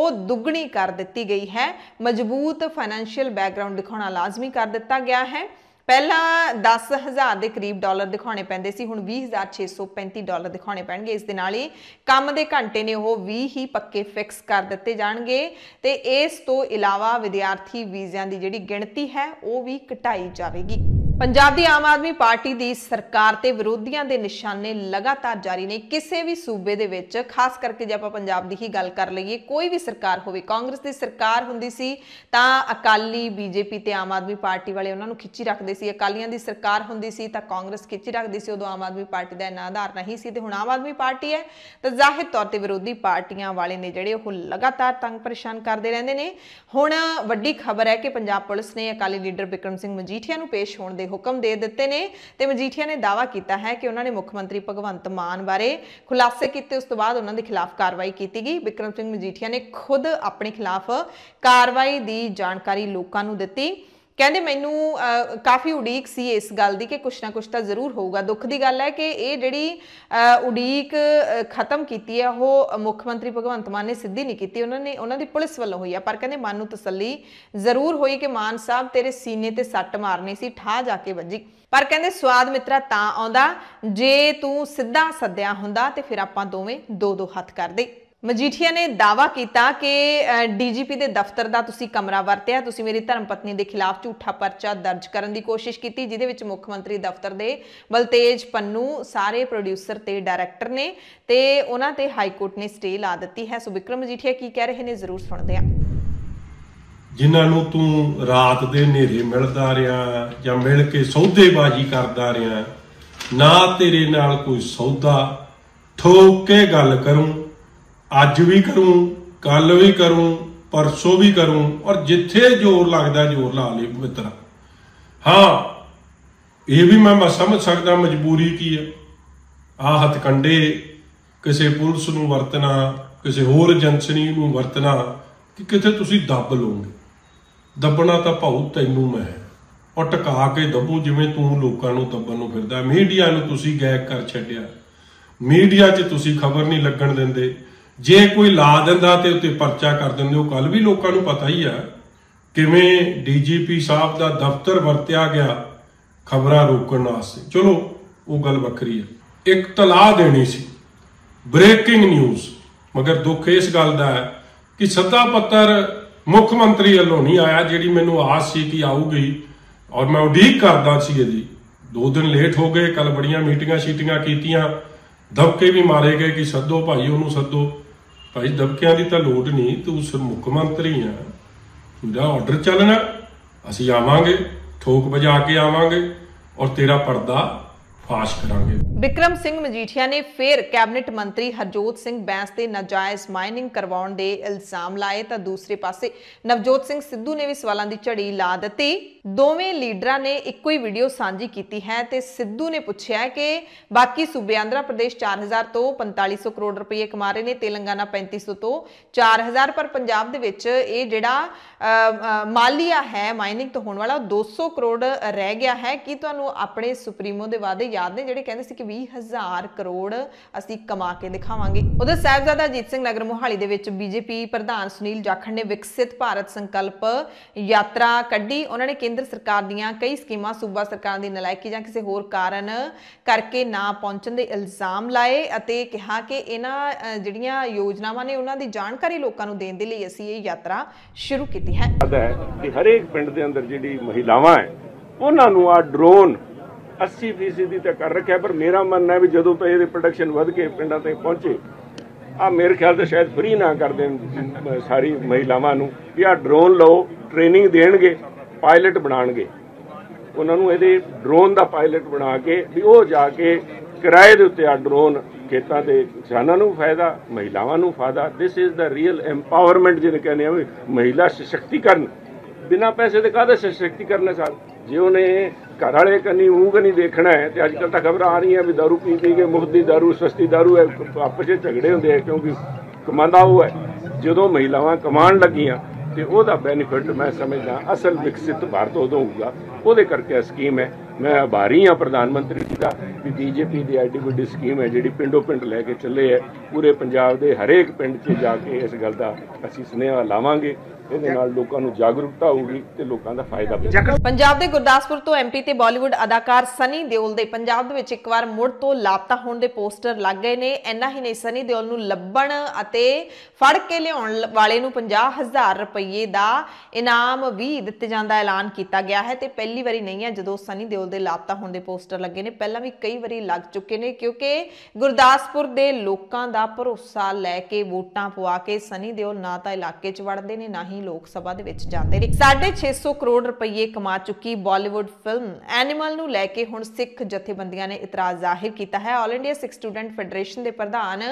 ਉਹ ਦੁੱਗਣੀ ਕਰ ਦਿੱਤੀ ਗਈ ਹੈ ਮਜ਼ਬੂਤ ਫਾਈਨੈਂਸ਼ੀਅਲ ਬੈਕਗ੍ਰਾਉਂਡ ਦਿਖਾਉਣਾ ਲਾਜ਼ਮੀ ਕਰ ਦਿੱਤਾ ਗਿਆ ਹੈ ਪਹਿਲਾਂ 10000 ਦੇ ਕਰੀਬ ਡਾਲਰ ਦਿਖਾਉਣੇ ਪੈਂਦੇ ਸੀ ਹੁਣ 20635 ਡਾਲਰ ਦਿਖਾਉਣੇ ਪੈਣਗੇ ਇਸ ਦੇ ਨਾਲ ਹੀ ਕੰਮ ਦੇ ਘੰਟੇ ਨੇ ਉਹ 20 ਹੀ ਪੱਕੇ ਫਿਕਸ ਕਰ ਦਿੱਤੇ ਜਾਣਗੇ ਤੇ ਇਸ ਤੋਂ ਇਲਾਵਾ ਵਿਦਿਆਰਥੀ ਵੀਜ਼ਿਆਂ ਦੀ ਜਿਹੜੀ ਗਿਣਤੀ ਹੈ ਉਹ ਵੀ ਘਟਾਈ ਜਾਵੇਗੀ ਪੰਜਾਬ ਦੀ ਆਮ ਆਦਮੀ ਪਾਰਟੀ ਦੀ ਸਰਕਾਰ ਤੇ ਵਿਰੋਧੀਆਂ ਦੇ ਨਿਸ਼ਾਨੇ ਲਗਾਤਾਰ ਜਾਰੀ ਨੇ ਕਿਸੇ ਵੀ ਸੂਬੇ ਦੇ ਵਿੱਚ ਖਾਸ ਕਰਕੇ ਜੇ ਆਪਾਂ ਪੰਜਾਬ ਦੀ ਹੀ ਗੱਲ ਕਰ ਲਈਏ ਕੋਈ ਵੀ ਸਰਕਾਰ ਹੋਵੇ ਕਾਂਗਰਸ ਦੀ ਸਰਕਾਰ ਹੁੰਦੀ ਸੀ ਤਾਂ ਅਕਾਲੀ ਬੀਜੇਪੀ ਤੇ ਆਮ ਆਦਮੀ ਪਾਰਟੀ ਵਾਲੇ ਉਹਨਾਂ ਨੂੰ ਖਿੱਚੀ ਰੱਖਦੇ ਸੀ ਅਕਾਲੀਆਂ ਦੀ ਸਰਕਾਰ ਹੁੰਦੀ ਸੀ ਤਾਂ ਕਾਂਗਰਸ ਖਿੱਚੀ ਰੱਖਦੀ ਸੀ ਉਦੋਂ ਆਮ ਆਦਮੀ ਪਾਰਟੀ ਦਾ ਇਨਾ ਆਧਾਰ ਨਹੀਂ ਸੀ ਤੇ ਹੁਣ ਆਮ ਆਦਮੀ ਪਾਰਟੀ ਹੈ ਤਾਂ ਜ਼ਾਹਿਰ ਤੌਰ ਤੇ ਵਿਰੋਧੀ ਪਾਰਟੀਆਂ ਵਾਲੇ ਨੇ ਜਿਹੜੇ ਉਹ ਲਗਾਤਾਰ ਤੰਗ ਪਰੇਸ਼ਾਨ ਕਰਦੇ ਰਹਿੰਦੇ ਨੇ ਹੁਣ ਵੱਡੀ ਖਬਰ ਹੈ ਕਿ ਪੰਜਾਬ ਪੁਲਿਸ ਨੇ ਅਕਾਲੀ ਲੀਡਰ ਬਿਕਰਮ ਸਿੰਘ ਮਜੀਠੀਆ ਨੂੰ ਪੇਸ਼ ਹੋਣ ਦੇ ਦੇ ਹੁਕਮ ਦੇ ਦਿੱਤੇ ਨੇ ਤੇ ਮਜੀਠੀਆ ਨੇ ਦਾਵਾ ਕੀਤਾ ਹੈ ਕਿ ਉਹਨਾਂ ਨੇ ਮੁੱਖ ਮੰਤਰੀ ਭਗਵੰਤ ਮਾਨ ਬਾਰੇ ਖੁਲਾਸੇ ਕੀਤੇ ਉਸ ਤੋਂ ਬਾਅਦ ਉਹਨਾਂ ਦੇ ਖਿਲਾਫ ਕਾਰਵਾਈ ਕੀਤੀ ਗਈ ਬਿਕਰਮ ਸਿੰਘ ਮਜੀਠੀਆ ਨੇ ਖੁਦ ਆਪਣੇ ਖਿਲਾਫ ਕਾਰਵਾਈ ਦੀ ਜਾਣਕਾਰੀ ਲੋਕਾਂ ਨੂੰ ਦਿੱਤੀ ਕਹਿੰਦੇ ਮੈਨੂੰ ਕਾਫੀ ਉਡੀਕ ਸੀ ਇਸ ਗੱਲ ਦੀ ਕਿ ਕੁਛ ਨਾ ਕੁਛ ਤਾਂ ਜ਼ਰੂਰ ਹੋਊਗਾ ਦੁੱਖ ਦੀ ਗੱਲ ਹੈ ਕਿ ਇਹ ਜਿਹੜੀ ਉਡੀਕ ਖਤਮ ਕੀਤੀ ਹੈ ਉਹ ਮੁੱਖ ਮੰਤਰੀ ਭਗਵੰਤ ਮਾਨ ਨੇ ਸਿੱਧੀ ਨਹੀਂ ਕੀਤੀ ਉਹਨਾਂ ਨੇ ਉਹਨਾਂ ਦੀ ਪੁਲਿਸ ਵੱਲੋਂ ਹੋਈ ਆ ਪਰ ਕਹਿੰਦੇ ਮਨ ਨੂੰ ਤਸੱਲੀ ਜ਼ਰੂਰ ਹੋਈ ਕਿ ਮਾਨ ਸਾਹਿਬ ਤੇਰੇ ਸੀਨੇ ਤੇ ਸੱਟ ਮਾਰਨੀ ਸੀ ਠਾ ਜਾ ਕੇ ਵੱਜੀ ਪਰ ਕਹਿੰਦੇ ਸਵਾਦ ਮਿੱਤਰਾ ਤਾਂ ਆਉਂਦਾ ਜੇ ਤੂੰ ਸਿੱਧਾ ਸੱਦਿਆ ਹੁੰਦਾ ਤੇ ਫਿਰ ਆਪਾਂ ਦੋਵੇਂ ਦੋ ਦੋ ਹੱਥ ਕਰਦੇ ਮਜੀਠੀਆ ਨੇ ਦਾਵਾ ਕੀਤਾ ਕਿ ਡੀਜੀਪੀ ਦੇ ਦਫ਼ਤਰ ਦਾ ਤੁਸੀਂ ਕਮਰਾ ਵਰਤਿਆ ਤੁਸੀਂ ਮੇਰੀ ਧਰਮ ਪਤਨੀ ਦੇ ਖਿਲਾਫ ਝੂਠਾ ਪਰਚਾ ਦਰਜ ਕਰਨ ਦੀ ਕੋਸ਼ਿਸ਼ ਕੀਤੀ ਜਿਹਦੇ ਵਿੱਚ ਮੁੱਖ ਮੰਤਰੀ ਦਫ਼ਤਰ ਦੇ ਬਲਤੇਜ ਪੰਨੂ ਸਾਰੇ ਪ੍ਰੋਡਿਊਸਰ ਤੇ ਡਾਇਰੈਕਟਰ ਨੇ ਤੇ ਉਹਨਾਂ ਤੇ ਹਾਈ ਕੋਰਟ ਨੇ ਸਟੇ ਲਾ ਦਿੱਤੀ ਹੈ ਸੋ ਵਿਕਰਮ ਮਜੀਠੀਆ ਕੀ ਕਹਿ ਰਹੇ ਨੇ ਜ਼ਰੂਰ ਸੁਣਦੇ ਆ ਜਿਨ੍ਹਾਂ ਨੂੰ ਤੂੰ ਰਾਤ ਦੇ ਹਨੇਰੇ ਮਿਲਦਾ ਰਿਹਾ ਜਾਂ ਮਿਲ ਕੇ ਸੌਦੇਬਾਜ਼ੀ ਕਰਦਾ ਰਿਹਾ ਨਾ ਤੇਰੇ ਨਾਲ ਕੋਈ ਸੌਦਾ ਠੋਕ ਕੇ ਗੱਲ ਕਰੂੰ ਅੱਜ ਵੀ ਕਰੂੰ ਕੱਲ ਵੀ ਕਰੂੰ ਪਰਸੋਂ ਵੀ ਕਰੂੰ ਔਰ ਜਿੱਥੇ ਜ਼ੋਰ ਲੱਗਦਾ ਜ਼ੋਰ ਲਾ ਲਈ ਪਵਿੱਤਰ ਹਾਂ ਇਹ ਵੀ ਮੈਂ ਸਮਝ ਸਕਦਾ ਮਜਬੂਰੀ ਕੀ ਹੈ ਆ ਹੱਥਕੰਡੇ ਕਿਸੇ ਪੁਰਸ਼ ਨੂੰ ਵਰਤਣਾ ਕਿਸੇ ਹੋਰ ਏਜੰਸੀ ਨੂੰ ਵਰਤਣਾ ਕਿ ਕਿਤੇ ਤੁਸੀਂ ਦੱਬ ਲਓਗੇ ਦੱਬਣਾ ਤਾਂ ਭਾਉ ਤੈਨੂੰ ਮੈਂ ਔਰ ਟਕਾ ਕੇ ਦੱਬੂ ਜਿਵੇਂ ਤੂੰ ਲੋਕਾਂ ਨੂੰ ਦੱਬਣ ਨੂੰ ਫਿਰਦਾ ਮੀਡੀਆ ਨੂੰ ਤੁਸੀਂ ਗਾਇਕ ਕਰ ਛੱਡਿਆ ਮੀਡੀਆ 'ਚ ਤੁਸੀਂ ਖਬਰ ਨਹੀਂ ਲੱਗਣ ਦਿੰਦੇ ਜੇ ਕੋਈ ਲਾ ਦਿੰਦਾ ਤੇ ਉੱਤੇ ਪਰਚਾ ਕਰ ਦਿੰਦੇ ਉਹ ਕੱਲ ਵੀ ਲੋਕਾਂ ਨੂੰ ਪਤਾ ਹੀ ਆ ਕਿਵੇਂ ਡੀਜੀਪੀ ਸਾਹਿਬ ਦਾ ਦਫ਼ਤਰ ਵਰਤਿਆ ਗਿਆ ਖਬਰਾਂ ਰੋਕਣ ਵਾਸਤੇ ਚਲੋ ਉਹ ਗੱਲ ਵੱਖਰੀ ਹੈ ਇੱਕ ਤਲਾਹ ਦੇਣੀ ਸੀ ਬ੍ਰੇਕਿੰਗ ਨਿਊਜ਼ ਮਗਰ ਦੁੱਖ ਇਸ ਗੱਲ ਦਾ ਹੈ ਕਿ ਸੱਦਾ ਪੱਤਰ ਮੁੱਖ ਮੰਤਰੀ ਵੱਲੋਂ ਨਹੀਂ ਆਇਆ ਜਿਹੜੀ ਮੈਨੂੰ ਆਸ ਸੀ ਕਿ ਆਊਗੀ ਔਰ ਮੈਂ ਉਡੀਕ ਕਰਦਾ ਸੀ ਜੀ ਦੋ ਦਿਨ ਲੇਟ ਹੋ ਗਏ ਕੱਲ ਬੜੀਆਂ ਮੀਟਿੰਗਾਂ ਸ਼ੀਟਿੰਗਾਂ ਕੀਤੀਆਂ ਦਬਕੇ ਵੀ ਮਾਰੇ ਗਏ ਕਿ ਸੱਦੋ ਭਾਈ ਉਹਨੂੰ ਸੱਦੋ ਭਾਈ ਦਬਕਿਆਂ ਦੀ ਤਾਂ ਲੋਟ ਨਹੀਂ ਤੂੰ ਸਿਰ ਮੁੱਖ ਮੰਤਰੀ ਆ ਤੇਰਾ ਆਰਡਰ ਚੱਲਣਾ ਅਸੀਂ ਆਵਾਂਗੇ ਠੋਕ ਵਜਾ ਕੇ ਆਵਾਂਗੇ ਔਰ ਤੇਰਾ ਪਰਦਾ ਪਾਸ ਕਰਾਂਗੇ ਵਿਕਰਮ ਸਿੰਘ ਮਜੀਠੀਆ ਨੇ ਫੇਰ ਕੈਬਨਿਟ ਮੰਤਰੀ ਹਰਜੋਤ ਸਿੰਘ ਬੈਂਸ ਦੇ ਨਜਾਇਜ਼ ਮਾਈਨਿੰਗ ਕਰਵਾਉਣ ਦੇ ਇਲਜ਼ਾਮ ਲਾਏ ਤਾਂ ਦੂਸਰੇ ਪਾਸੇ ਨਵਜੋਤ ਸਿੰਘ ਸਿੱਧੂ ਨੇ ਵੀ ਸਵਾਲਾਂ ਦੀ ਝੜੀ ਲਾ ਦਿੱਤੀ ਦੋਵੇਂ ਲੀਡਰਾਂ ਨੇ ਇੱਕੋ ਹੀ ਵੀਡੀਓ ਸਾਂਝੀ ਕੀਤੀ ਹੈ ਤੇ ਸਿੱਧੂ ਨੇ ਪੁੱਛਿਆ ਕਿ ਬਾਕੀ ਸੂਬੇ ਆਂਧਰਾ ਪ੍ਰਦੇਸ਼ 4000 ਤੋਂ 4500 ਕਰੋੜ ਰੁਪਏ ਕਮਾ ਰਹੇ ਨੇ ਤੇਲੰਗਾਨਾ 3500 ਤੋਂ 4000 ਪਰ ਪੰਜਾਬ ਦੇ ਵਿੱਚ ਇਹ ਜਿਹੜਾ ਮਾਲੀਆ ਹੈ ਮਾਈਨਿੰਗ ਤੋਂ ਹੋਣ ਵਾਲਾ 200 ਕਰੋੜ ਰਹਿ ਗਿਆ ਹੈ ਕਿ ਤੁਹਾਨੂੰ ਆਪਣੇ ਸੁਪਰੀਮੋ ਦੇ ਵਾਅਦੇ ਯਾਦ ਨੇ ਜਿਹੜੇ ਕਹਿੰਦੇ ਸੀ ਕਿ 20000 ਕਰੋੜ ਅਸੀਂ ਕਮਾ ਕੇ ਦਿਖਾਵਾਂਗੇ ਉਹਦੇ ਸਾਹਿਬਜ਼ਾਦਾ ਅਜੀਤ ਸਿੰਘ ਨਗਰ ਮੋਹਾਲੀ ਦੇ ਵਿੱਚ ਬੀਜੇਪੀ ਪ੍ਰਧਾਨ ਸੁਨੀਲ ਜਾਖੜ ਨੇ ਵਿਕਸਿਤ ਭਾਰਤ ਸੰਕਲਪ ਯਾਤਰਾ ਕੱਢੀ ਉਹਨਾਂ ਨੇ ਕੇਂਦਰ ਸਰਕਾਰ ਦੀਆਂ ਕਈ ਸਕੀਮਾਂ ਸੂਬਾ ਸਰਕਾਰਾਂ ਦੀ ਨਲਾਇਕੀ ਜਾਂ ਕਿਸੇ ਹੋਰ ਕਾਰਨ ਕਰਕੇ ਨਾ ਪਹੁੰਚਣ ਦੇ ਇਲਜ਼ਾਮ ਲਾਏ ਅਤੇ ਕਿਹਾ ਕਿ ਇਹਨਾਂ ਜਿਹੜੀਆਂ ਯੋਜਨਾਵਾਂ ਨੇ ਉਹਨਾਂ ਦੀ ਜਾਣਕਾਰੀ ਲੋਕਾਂ ਨੂੰ ਦੇਣ ਦੇ ਲਈ ਅਸੀਂ ਇਹ ਯਾਤਰਾ ਸ਼ੁਰੂ ਕੀਤੀ ਕੀਤੀ ਹੈ ਕਿ ਹਰੇਕ ਪਿੰਡ ਦੇ ਅੰਦਰ ਜਿਹੜੀ ਮਹਿਲਾਵਾਂ ਹੈ ਉਹਨਾਂ ਨੂੰ ਆ ਡਰੋਨ 80% ਦੀ ਤਾਂ ਕਰ ਰੱਖਿਆ ਪਰ ਮੇਰਾ ਮੰਨਣਾ ਹੈ ਵੀ ਜਦੋਂ ਤੋਂ ਇਹਦੇ ਪ੍ਰੋਡਕਸ਼ਨ ਵਧ ਕੇ ਪਿੰਡਾਂ ਤੇ ਪਹੁੰਚੇ ਆ ਮੇਰੇ ਖਿਆਲ ਤੇ ਸ਼ਾਇਦ ਫ੍ਰੀ ਨਾ ਕਰ ਦੇਣ ਸਾਰੀ ਮਹਿਲਾਵਾਂ ਨੂੰ ਕਿ ਆ ਡਰੋਨ ਲਓ ਟ੍ਰੇਨਿੰਗ ਦੇਣਗੇ ਪਾਇਲਟ ਬਣਾਣਗੇ ਉਹਨਾਂ ਨੂੰ ਇਹਦੇ ਡਰੋਨ ਦਾ ਪਾਇਲਟ ਬਣਾ ਕੇ ਵੀ ਉਹ ਜਾ ਕੇ ਕਿਰਾਏ ਦੇ ਉੱਤੇ ਆ ਡਰੋਨ ਖੇਤਾਂ ਦੇ ਕਿਸਾਨਾਂ ਨੂੰ ਫਾਇਦਾ ਮਹਿਲਾਵਾਂ ਨੂੰ ਫਾਇਦਾ this is the real empowerment ਜਿਹਨੇ ਕਹਿੰਦੇ ਆ ਮਹਿਲਾ ਸਸ਼ਕਤੀਕਰਨ ਬਿਨਾ ਪੈਸੇ ਦੇ ਕਾਹਦਾ ਸਸ਼ਕਤੀਕਰਨ ਹੈ ਸਰ ਜੇ ਉਹਨੇ ਘਰ ਵਾਲੇ ਕੰਨੀ ਮੂੰਹ ਨਹੀਂ ਦੇਖਣਾ ਹੈ ਤੇ ਅੱਜ ਕੱਲ ਤਾਂ ਖਬਰਾਂ ਆ ਰਹੀਆਂ ਵੀ दारू ਪੀ ਪੀ ਕੇ ਮੁਫਤ ਦੀ दारू ਸਸਤੀ दारू ਹੈ ਆਪਸ ਵਿੱਚ ਝਗੜੇ ਹੁੰਦੇ ਆ ਕਿਉਂਕਿ ਕਮਾਂਦਾ ਉਹ ਹੈ ਜਦੋਂ ਮਹਿਲਾਵਾਂ ਕਮਾਣ ਲੱਗੀਆਂ ਤੇ ਉਹਦਾ ਬੈਨੀਫਿਟ ਮੈਂ ਸਮਝਦਾ ਅਸਲ ਵਿਕਸਿਤ ਭਾਰਤ ਉਦੋਂ ਹੋਊਗਾ ਉਹਦੇ ਕਰਕੇ ਸਕੀਮ ਹੈ ਮੈਂ ਆਭਾਰੀ ਹਾਂ ਪ੍ਰਧਾਨ ਮੰਤਰੀ ਜੀ ਦਾ ਕਿ ਬੀਜੇਪੀ ਦੀ ਐਡੀ ਵੱਡੀ ਸਕੀਮ ਹੈ ਜਿਹੜੀ ਪਿੰਡੋਂ ਪਿੰਡ ਲੈ ਕੇ ਚੱਲੇ ਹੈ ਪੂਰੇ ਪੰਜਾਬ ਦੇ ਹਰੇਕ ਪਿੰਡ 'ਚ ਜਾ ਕੇ ਇਸ ਗੱਲ ਦਾ ਅਸੀਂ ਸੁਨੇਹਾ ਲਾਵਾਂਗੇ ਇਹਦੇ ਨਾਲ ਲੋਕਾਂ ਨੂੰ ਜਾਗਰੂਕਤਾ ਹੋਊਗੀ ਤੇ ਲੋਕਾਂ ਦਾ ਫਾਇਦਾ ਹੋਵੇਗਾ ਪੰਜਾਬ ਦੇ ਗੁਰਦਾਸਪੁਰ ਤੋਂ ਐਮਪੀ ਤੇ ਬਾਲੀਵੁੱਡ ਅਦਾਕਾਰ ਸਨੀ ਦਿਓਲ ਦੇ ਪੰਜਾਬ ਦੇ ਵਿੱਚ ਇੱਕ ਵਾਰ ਮੁੜ ਤੋਂ ਲਾਪਤਾ ਹੋਣ ਦੇ ਪੋਸਟਰ ਲੱਗ ਗਏ ਨੇ ਐਨਾ ਹੀ ਨਹੀਂ ਸਨੀ ਦਿਓਲ ਨੂੰ ਲੱਭਣ ਅਤੇ ਫੜ ਕੇ ਲਿਆਉਣ ਵਾਲੇ ਨੂੰ 50000 ਰੁਪਏ ਦਾ ਇਨਾਮ ਵੀ ਦਿੱਤੇ ਜਾਣ ਦਾ ਐਲਾਨ ਕੀਤਾ ਗਿਆ ਹੈ ਤੇ ਪਹਿਲੀ ਵਾਰੀ ਨਹੀਂ ਹੈ ਜਦੋਂ ਸਨੀ ਦਿਓਲ ਦੇ ਲਾਪਤਾ ਹੋਣ ਦੇ ਪੋਸਟਰ ਲੱਗੇ ਨੇ ਪਹਿਲਾਂ ਵੀ ਕਈ ਵਾਰੀ ਲੱਗ ਚੁੱਕੇ ਨੇ ਕਿਉਂਕਿ ਗੁਰਦਾਸਪੁਰ ਦੇ ਲੋਕਾਂ ਦਾ ਭਰੋਸਾ ਲੈ ਕੇ ਵੋਟਾਂ ਪਵਾ ਕੇ ਸਨੀ ਦਿਓਲ ਨਾ ਤਾਂ ਇਲਾਕੇ 'ਚ ਵੜਦੇ ਨੇ ਨਾ ਹੀ ਰਾਹੀਂ ਲੋਕ ਸਭਾ ਦੇ ਵਿੱਚ ਜਾਂਦੇ ਨੇ 650 ਕਰੋੜ ਰੁਪਏ ਕਮਾ ਚੁੱਕੀ ਬਾਲੀਵੁੱਡ ਫਿਲਮ ਐਨੀਮਲ ਨੂੰ ਲੈ ਕੇ ਹੁਣ ਸਿੱਖ ਜਥੇਬੰਦੀਆਂ ਨੇ ਇਤਰਾਜ਼ ਜ਼ਾਹਿਰ ਕੀਤਾ ਹੈ all India Sikh student federation ਦੇ ਪ੍ਰਧਾਨ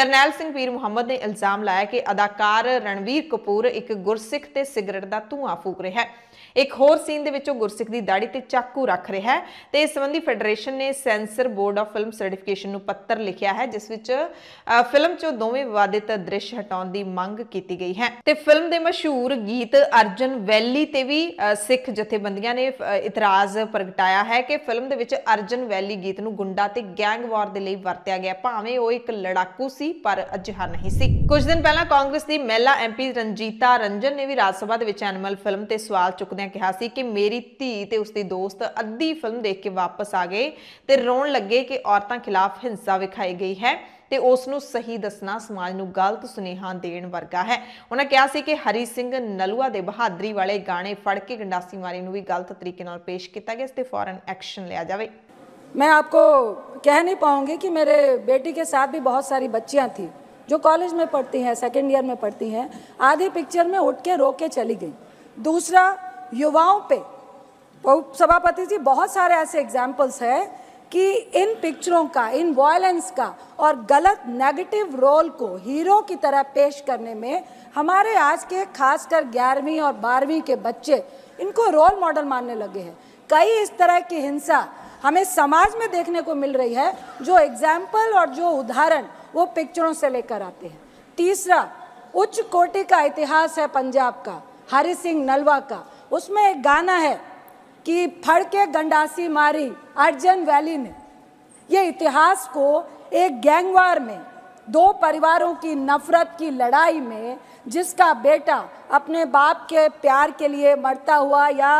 ਕਰਨੈਲ ਸਿੰਘ ਵੀਰ ਮੁਹੰਮਦ ਨੇ ਇਲਜ਼ਾਮ ਲਾਇਆ ਕਿ ਅਦਾਕਾਰ ਰਣਵੀਰ ਕਪੂਰ ਇੱਕ ਗੁਰਸਿੱਖ ਤੇ ਸਿਗਰਟ ਦਾ ਧੂਆਂ ਫੂਕ ਰਿਹਾ ਹੈ ਇੱਕ ਹੋਰ ਸੀਨ ਦੇ ਵਿੱਚੋਂ ਗੁਰਸਿੱਖ ਦੀ ਦਾੜੀ ਤੇ ਚਾਕੂ ਰੱਖ ਰਿਹਾ ਹੈ ਤੇ ਇਸ ਸੰਬੰਧੀ ਫੈਡਰੇਸ਼ਨ ਨੇ censor board of film certification ਨੂੰ ਪੱਤਰ ਲਿਖਿਆ ਹੈ ਜਿਸ ਵਿੱਚ ਫਿਲਮ 'ਚੋਂ ਦੋਵੇਂ ਵਿਵਾਦਿਤ ਦ੍ਰਿਸ਼ ਹਟਾਉਣ ਦੀ ਮੰਗ ਕੀਤੀ ਗਈ ਹੈ ਤੇ ਫਿਲਮ ਦੇ ਮਸ਼ਹੂਰ ਗੀਤ ਅਰਜਨ ਵੈਲੀ ਤੇ ਵੀ ਸਿੱਖ ਜਥੇਬੰਦੀਆਂ ਨੇ ਇਤਰਾਜ਼ ਪ੍ਰਗਟਾਇਆ ਹੈ ਕਿ ਫਿਲਮ ਦੇ ਵਿੱਚ ਅਰਜਨ ਵੈਲੀ ਗੀਤ ਨੂੰ ਗੁੰਡਾ ਤੇ ਗੈਂਗ ਵਾਰ ਦੇ ਲਈ ਵਰਤਿਆ ਗਿਆ ਭਾਵੇਂ ਉਹ ਇੱਕ ਲੜਾਕੂ ਸੀ ਪਰ ਅਜਿਹਾ ਨਹੀਂ ਸੀ ਕੁਝ ਦਿਨ ਪਹਿਲਾਂ ਕਾਂਗਰਸ ਦੀ ਮਹਿਲਾ ਐਮਪੀ ਰੰਜੀਤਾ ਰੰਜਨ ਨੇ ਵੀ ਰਾਜ ਸਭਾ ਦੇ ਵਿੱਚ ਐਨੀਮਲ ਫਿਲਮ ਤੇ ਸਵਾਲ ਚੁੱਕਦੇ ਬੋਲਦਿਆਂ ਕਿਹਾ ਸੀ ਕਿ ਮੇਰੀ ਧੀ ਤੇ ਉਸਦੀ ਦੋਸਤ ਅੱਧੀ ਫਿਲਮ ਦੇਖ ਕੇ ਵਾਪਸ ਆ ਗਏ ਤੇ ਰੋਣ ਲੱਗੇ ਕਿ ਔਰਤਾਂ ਖਿਲਾਫ ਹਿੰਸਾ ਵਿਖਾਈ ਗਈ ਹੈ ਤੇ ਉਸ ਨੂੰ ਸਹੀ ਦੱਸਣਾ ਸਮਾਜ ਨੂੰ ਗਲਤ ਸੁਨੇਹਾ ਦੇਣ ਵਰਗਾ ਹੈ ਉਹਨਾਂ ਕਿਹਾ ਸੀ ਕਿ ਹਰੀ ਸਿੰਘ ਨਲੂਆ ਦੇ ਬਹਾਦਰੀ ਵਾਲੇ ਗਾਣੇ ਫੜ ਕੇ ਗੰਡਾਸੀ ਮਾਰੀ ਨੂੰ ਵੀ ਗਲਤ ਤਰੀਕੇ ਨਾਲ ਪੇਸ਼ ਕੀਤਾ ਗਿਆ ਇਸ ਤੇ ਫੌਰਨ ਐਕਸ਼ਨ ਲਿਆ ਜਾਵੇ मैं आपको कह नहीं पाऊँगी कि मेरे बेटी के साथ भी बहुत सारी बच्चियाँ थी जो कॉलेज में पढ़ती हैं सेकेंड ईयर में पढ़ती हैं आधी पिक्चर में उठ के रो के चली गई दूसरा युवाओं पे सभापति जी बहुत सारे ऐसे एग्जाम्पल्स हैं कि इन पिक्चरों का इन वॉयलेंस का और गलत नेगेटिव रोल को हीरो की तरह पेश करने में हमारे आज के खासकर ग्यारहवीं और बारहवीं के बच्चे इनको रोल मॉडल मानने लगे हैं कई इस तरह की हिंसा हमें समाज में देखने को मिल रही है जो एग्जाम्पल और जो उदाहरण वो पिक्चरों से लेकर आते हैं तीसरा उच्च कोटि का इतिहास है पंजाब का हरि सिंह नलवा का उसमें एक गाना है कि फड़ के गंडासी मारी अर्जन वैली ने ये इतिहास को एक गैंगवार में दो परिवारों की नफरत की लड़ाई में जिसका बेटा अपने बाप के प्यार के लिए मरता हुआ या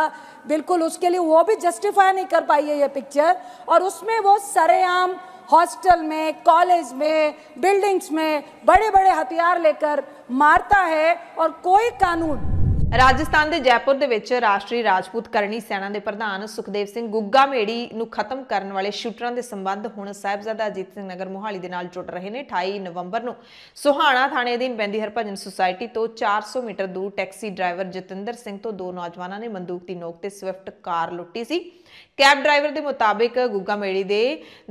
बिल्कुल उसके लिए वो भी जस्टिफाई नहीं कर पाई है ये पिक्चर और उसमें वो सरेआम हॉस्टल में कॉलेज में बिल्डिंग्स में बड़े बड़े हथियार लेकर मारता है और कोई कानून ਰਾਜਸਥਾਨ ਦੇ ਜੈਪੁਰ ਦੇ ਵਿੱਚ ਰਾਸ਼ਟਰੀ ਰਾਜਪੂਤ ਕਰਨੀ ਸੈਨਾ ਦੇ ਪ੍ਰਧਾਨ ਸੁਖਦੇਵ ਸਿੰਘ ਗੁੱਗਾ ਮੇੜੀ ਨੂੰ ਖਤਮ ਕਰਨ ਵਾਲੇ ਸ਼ੂਟਰਾਂ ਦੇ ਸੰਬੰਧ ਹੁਣ ਸਾਹਿਬਜ਼ਾਦਾ ਅਜੀਤ ਸਿੰਘ ਨਗਰ ਮੁਹਾਲੀ ਦੇ ਨਾਲ ਜੁੜ ਰਹੇ ਨੇ 28 ਨਵੰਬਰ ਨੂੰ ਸੁਹਾਣਾ ਥਾਣੇ ਅਧੀਨ ਪੈਂਦੀ ਹਰਭਜਨ ਸੁਸਾਇਟੀ ਤੋਂ 400 ਮੀਟਰ ਦੂਰ ਟੈਕਸੀ ਡਰਾਈਵਰ ਜਤਿੰਦਰ ਸਿੰਘ ਤੋਂ ਦੋ ਨੌਜਵਾਨਾਂ ਨੇ ਬੰਦੂਕ ਦੀ ਨੋਕ ਤੇ ਸਵਿਫਟ ਕਾਰ ਲੁੱਟੀ ਸੀ ਕੈਬ ਡਰਾਈਵਰ ਦੇ ਮੁਤਾਬਿਕ ਗੁੱਗਾ ਮੇੜੀ ਦੇ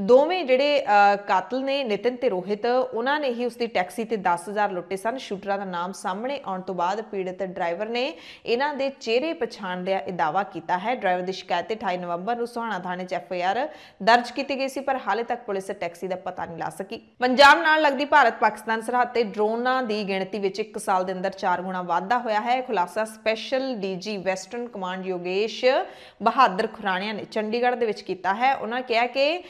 ਦੋਵੇਂ ਜਿਹੜੇ ਕਾਤਲ ਨੇ ਨਿਤਿਨ ਤੇ ਰੋਹਿਤ ਉਹਨਾਂ ਨੇ ਹੀ ਉਸ ਦੀ ਟੈਕਸੀ ਤੇ 10000 ਲੁੱਟੇ ਸਨ ਸ਼ੂਟਰਾਂ ਦਾ ਨਾਮ ਸਾਹਮਣੇ ਆਉਣ ਤੋਂ ਬਾਅਦ ਪੀੜਤ ਡਰਾਈਵਰ ਨੇ ਇਹਨਾਂ ਦੇ ਚਿਹਰੇ ਪਛਾਣ ਲਿਆ ਇਹ ਦਾਵਾ ਕੀਤਾ ਹੈ ਡਰਾਈਵਰ ਦੀ ਸ਼ਿਕਾਇਤ ਤੇ 28 ਨਵੰਬਰ ਨੂੰ ਸੋਹਾਣਾ ਥਾਣੇ 'ਚ ਐਫਆਈਆਰ ਦਰਜ ਕੀਤੀ ਗਈ ਸੀ ਪਰ ਹਾਲੇ ਤੱਕ ਪੁਲਿਸ ਟੈਕਸੀ ਦਾ ਪਤਾ ਨਹੀਂ ਲਾ ਸਕੀ ਪੰਜਾਬ ਨਾਲ ਲੱਗਦੀ ਭਾਰਤ-ਪਾਕਿਸਤਾਨ ਸਰਹੱਦ ਤੇ ਡਰੋਨਾਂ ਦੀ ਗਿਣਤੀ ਵਿੱਚ 1 ਸਾਲ ਦੇ ਅੰਦਰ 4 ਗੁਣਾ ਵਾਧਾ ਹੋਇਆ ਹੈ ਖੁਲਾਸਾ special DG western command Yogesh Bahadur Khurania ਵਾਲਿਆਂ ਨੇ ਚੰਡੀਗੜ੍ਹ ਦੇ ਵਿੱਚ ਕੀਤਾ ਹੈ ਉਹਨਾਂ ਕਿਹਾ ਕਿ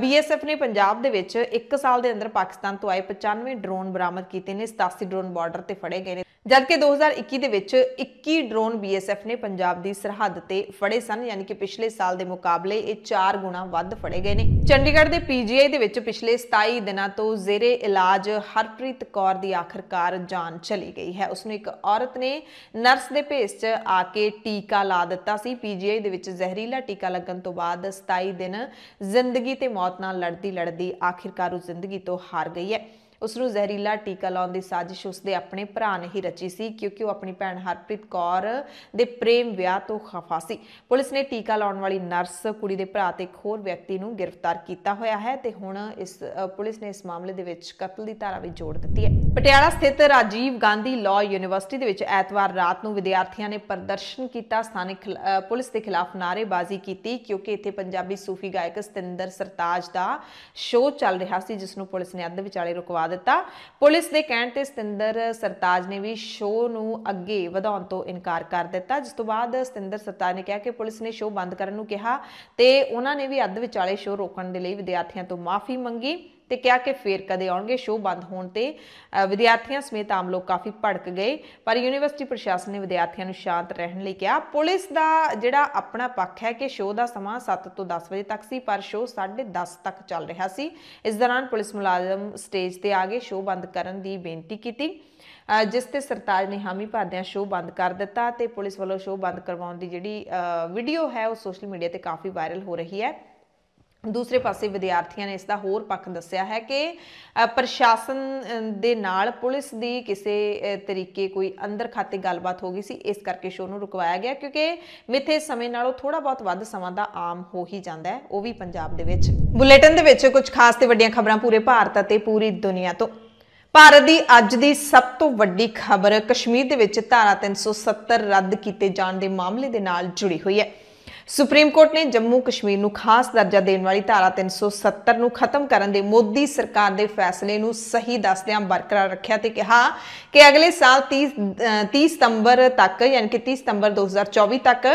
ਬੀਐਸਐਫ ਨੇ ਪੰਜਾਬ ਦੇ ਵਿੱਚ 1 ਸਾਲ ਦੇ ਅੰਦਰ ਪਾਕਿਸਤਾਨ ਤੋਂ ਆਏ 95 ਡਰੋਨ ਬਰਾਮਦ ਕੀਤੇ ਨੇ 87 ਡਰੋਨ ਬਾਰਡਰ ਤੇ ਫੜੇ ਗਏ ਨੇ ਜਦਕਿ 2021 ਦੇ ਵਿੱਚ 21 ਡਰੋਨ ਬੀਐਸਐਫ ਨੇ ਪੰਜਾਬ ਦੀ ਸਰਹੱਦ ਤੇ ਫੜੇ ਸਨ ਯਾਨੀ ਕਿ ਪਿਛਲੇ ਸਾਲ ਦੇ ਮੁਕਾਬਲੇ ਇਹ 4 ਗੁਣਾ ਵੱਧ ਫੜੇ ਗਏ ਨੇ ਚੰਡੀਗੜ੍ਹ ਦੇ ਪੀਜੀਆਈ ਦੇ ਵਿੱਚ ਪਿਛਲੇ 27 ਦਿਨਾਂ ਤੋਂ ਜ਼ੇਰੇ ਇਲਾਜ ਹਰਪ੍ਰੀਤ ਕੌਰ ਦੀ ਆਖਰਕਾਰ ਜਾਨ ਚਲੀ ਗਈ ਹੈ ਉਸ ਨੂੰ ਇੱਕ ਔਰਤ ਨੇ ਨਰਸ ਦੇ ਭੇਸ 'ਚ ਆ ਕੇ ਟੀਕਾ ਲਾ ਦਿੱਤਾ ਸੀ ਪੀਜੀਆਈ ਦੇ ਵਿੱਚ ਜ਼ਹਿਰੀਲਾ ਟੀਕਾ ਲੱਗਣ ਤੋਂ ਬਾਅਦ 27 ਦਿਨ ਜ਼ਿੰਦਗੀ ਤੇ ਮੌਤ ਨਾਲ ਲੜਦੀ ਲੜਦੀ ਆਖਰਕਾਰ ਉਹ ਜ਼ਿੰਦਗੀ ਤੋਂ ਹਾਰ ਗਈ ਹੈ ਉਸ ਨੂੰ ਜ਼ਹਿਰੀਲਾ ਟੀਕਾ ਲਾਉਣ ਦੀ ਸਾਜ਼ਿਸ਼ ਉਸ ਦੇ ਆਪਣੇ ਭਰਾ ਨੇ ਹੀ ਰਚੀ ਸੀ ਕਿਉਂਕਿ ਉਹ ਆਪਣੀ ਭੈਣ ਹਰਪ੍ਰੀਤ ਕੌਰ ਦੇ ਪ੍ਰੇਮ ਵਿਆਹ ਤੋਂ ਖਫਾ ਸੀ ਪੁਲਿਸ ਨੇ ਟੀਕਾ ਲਾਉਣ ਵਾਲੀ ਨਰਸ ਕੁੜੀ ਦੇ ਭਰਾ ਤੇ ਇੱਕ ਹੋਰ ਵਿਅਕਤੀ ਨੂੰ ਗ੍ਰਿਫਤਾਰ ਕੀਤਾ ਹੋਇਆ ਹੈ ਤੇ ਹੁਣ ਇਸ ਪੁਲਿਸ ਨੇ ਇਸ ਮਾਮਲੇ ਦੇ ਵਿੱਚ ਕਤਲ ਦੀ ਧਾਰਾ ਵੀ ਜੋੜ ਦਿੱਤੀ ਹੈ ਪਟਿਆਲਾ ਸਥਿਤ ਰਾਜੀਵ ਗਾਂਧੀ ਲਾਅ ਯੂਨੀਵਰਸਿਟੀ ਦੇ ਵਿੱਚ ਐਤਵਾਰ ਰਾਤ ਨੂੰ ਵਿਦਿਆਰਥੀਆਂ ਨੇ ਪ੍ਰਦਰਸ਼ਨ ਕੀਤਾ ਸਥਾਨਕ ਪੁਲਿਸ ਦੇ ਖਿਲਾਫ ਨਾਰੇਬਾਜ਼ੀ ਕੀਤੀ ਕਿਉਂਕਿ ਇੱਥੇ ਪੰਜਾਬੀ ਸੂਫੀ ਗਾਇਕ ਸਤਿੰਦਰ ਸਰਤਾਜ ਦਾ ਸ਼ੋਅ ਚੱਲ ਰਿਹਾ ਸੀ ਜਿਸ ਨੂੰ ਪੁਲਿਸ ਨੇ ਅੱਧ ਵਿਚਾਲੇ ਰੁਕਵਾ ਦਿੱਤਾ ਪੁਲਿਸ ਦੇ ਕਹਿਣ ਤੇ ਸਤਿੰਦਰ ਸਰਤਾਜ ਨੇ ਵੀ ਸ਼ੋਅ ਨੂੰ ਅੱਗੇ ਵਧਾਉਣ ਤੋਂ ਇਨਕਾਰ ਕਰ ਦਿੱਤਾ ਜਿਸ ਤੋਂ ਬਾਅਦ ਸਤਿੰਦਰ ਸਰਤਾਜ ਨੇ ਕਿਹਾ ਕਿ ਪੁਲਿਸ ਨੇ ਸ਼ੋਅ ਬੰਦ ਕਰਨ ਨੂੰ ਕਿਹਾ ਤੇ ਉਹਨਾਂ ਨੇ ਵੀ ਅੱਧ ਵਿਚਾਲੇ ਸ਼ੋਅ ਰੋਕਣ ਦੇ ਲਈ ਵਿਦਿਆਰਥੀਆਂ ਤੋਂ ਮਾਫੀ ਮੰਗੀ ਤੇ ਕਿਹਾ ਕਿ ਫੇਰ ਕਦੇ ਆਉਣਗੇ ਸ਼ੋਅ ਬੰਦ ਹੋਣ ਤੇ ਵਿਦਿਆਰਥੀਆਂ ਸਮੇਤ ਆਮ ਲੋਕ ਕਾਫੀ ਭੜਕ ਗਏ ਪਰ ਯੂਨੀਵਰਸਿਟੀ ਪ੍ਰਸ਼ਾਸਨ ਨੇ ਵਿਦਿਆਰਥੀਆਂ ਨੂੰ ਸ਼ਾਂਤ ਰਹਿਣ ਲਈ ਕਿਹਾ ਪੁਲਿਸ ਦਾ ਜਿਹੜਾ ਆਪਣਾ ਪੱਖ ਹੈ ਕਿ ਸ਼ੋਅ ਦਾ ਸਮਾਂ 7 ਤੋਂ 10 ਵਜੇ ਤੱਕ ਸੀ ਪਰ ਸ਼ੋਅ 10:30 ਤੱਕ ਚੱਲ ਰਿਹਾ ਸੀ ਇਸ ਦੌਰਾਨ ਪੁਲਿਸ ਮੁਲਾਜ਼ਮ ਸਟੇਜ ਤੇ ਆ ਕੇ ਸ਼ੋਅ ਬੰਦ ਕਰਨ ਦੀ ਬੇਨਤੀ ਕੀਤੀ ਜਿਸ ਤੇ ਸਰਤਾਜ ਨੇ ਹਾਮੀ ਭਰਦਿਆਂ ਸ਼ੋਅ ਬੰਦ ਕਰ ਦਿੱਤਾ ਤੇ ਪੁਲਿਸ ਵੱਲੋਂ ਸ਼ੋਅ ਬੰਦ ਕਰਵਾਉਣ ਦੀ ਜਿਹੜੀ ਵੀਡੀਓ ਹੈ ਉਹ ਸੋਸ਼ਲ ਮੀਡੀਆ ਤੇ ਕਾਫੀ ਵਾਇਰਲ ਹੋ ਰਹੀ ਹੈ ਦੂਸਰੇ ਪਾਸੇ ਵਿਦਿਆਰਥੀਆਂ ਨੇ ਇਸ ਦਾ ਹੋਰ ਪੱਖ ਦੱਸਿਆ ਹੈ ਕਿ ਪ੍ਰਸ਼ਾਸਨ ਦੇ ਨਾਲ ਪੁਲਿਸ ਦੀ ਕਿਸੇ ਤਰੀਕੇ ਕੋਈ ਅੰਦਰ ਖਾਤੇ ਗੱਲਬਾਤ ਹੋ ਗਈ ਸੀ ਇਸ ਕਰਕੇ ਸ਼ੋਅ ਨੂੰ ਰੁਕਵਾਇਆ ਗਿਆ ਕਿਉਂਕਿ ਮਿੱਥੇ ਸਮੇਂ ਨਾਲੋਂ ਥੋੜਾ ਬਹੁਤ ਵੱਧ ਸਮਾਂ ਦਾ ਆਮ ਹੋ ਹੀ ਜਾਂਦਾ ਹੈ ਉਹ ਵੀ ਪੰਜਾਬ ਦੇ ਵਿੱਚ ਬੁਲੇਟਿਨ ਦੇ ਵਿੱਚ ਕੁਝ ਖਾਸ ਤੇ ਵੱਡੀਆਂ ਖਬਰਾਂ ਪੂਰੇ ਭਾਰਤ ਅਤੇ ਪੂਰੀ ਦੁਨੀਆ ਤੋਂ ਭਾਰਤ ਦੀ ਅੱਜ ਦੀ ਸਭ ਤੋਂ ਵੱਡੀ ਖਬਰ ਕਸ਼ਮੀਰ ਦੇ ਵਿੱਚ ਧਾਰਾ 370 ਰੱਦ ਕੀਤੇ ਜਾਣ ਦੇ ਮਾਮਲੇ ਦੇ ਨਾਲ ਜੁੜੀ ਹੋਈ ਹੈ ਸੁਪਰੀਮ ਕੋਰਟ ਨੇ ਜੰਮੂ ਕਸ਼ਮੀਰ ਨੂੰ ਖਾਸ ਦਰਜਾ ਦੇਣ ਵਾਲੀ ਧਾਰਾ 370 ਨੂੰ ਖਤਮ ਕਰਨ ਦੇ ਮੋਦੀ ਸਰਕਾਰ ਦੇ ਫੈਸਲੇ ਨੂੰ ਸਹੀ ਦੱਸਦਿਆਂ ਬਰਕਰਾਰ ਰੱਖਿਆ ਤੇ ਕਿਹਾ ਕਿ ਅਗਲੇ ਸਾਲ 30 30 ਸਤੰਬਰ ਤੱਕ ਯਾਨੀ ਕਿ 30 ਸਤੰਬਰ 2024 ਤੱਕ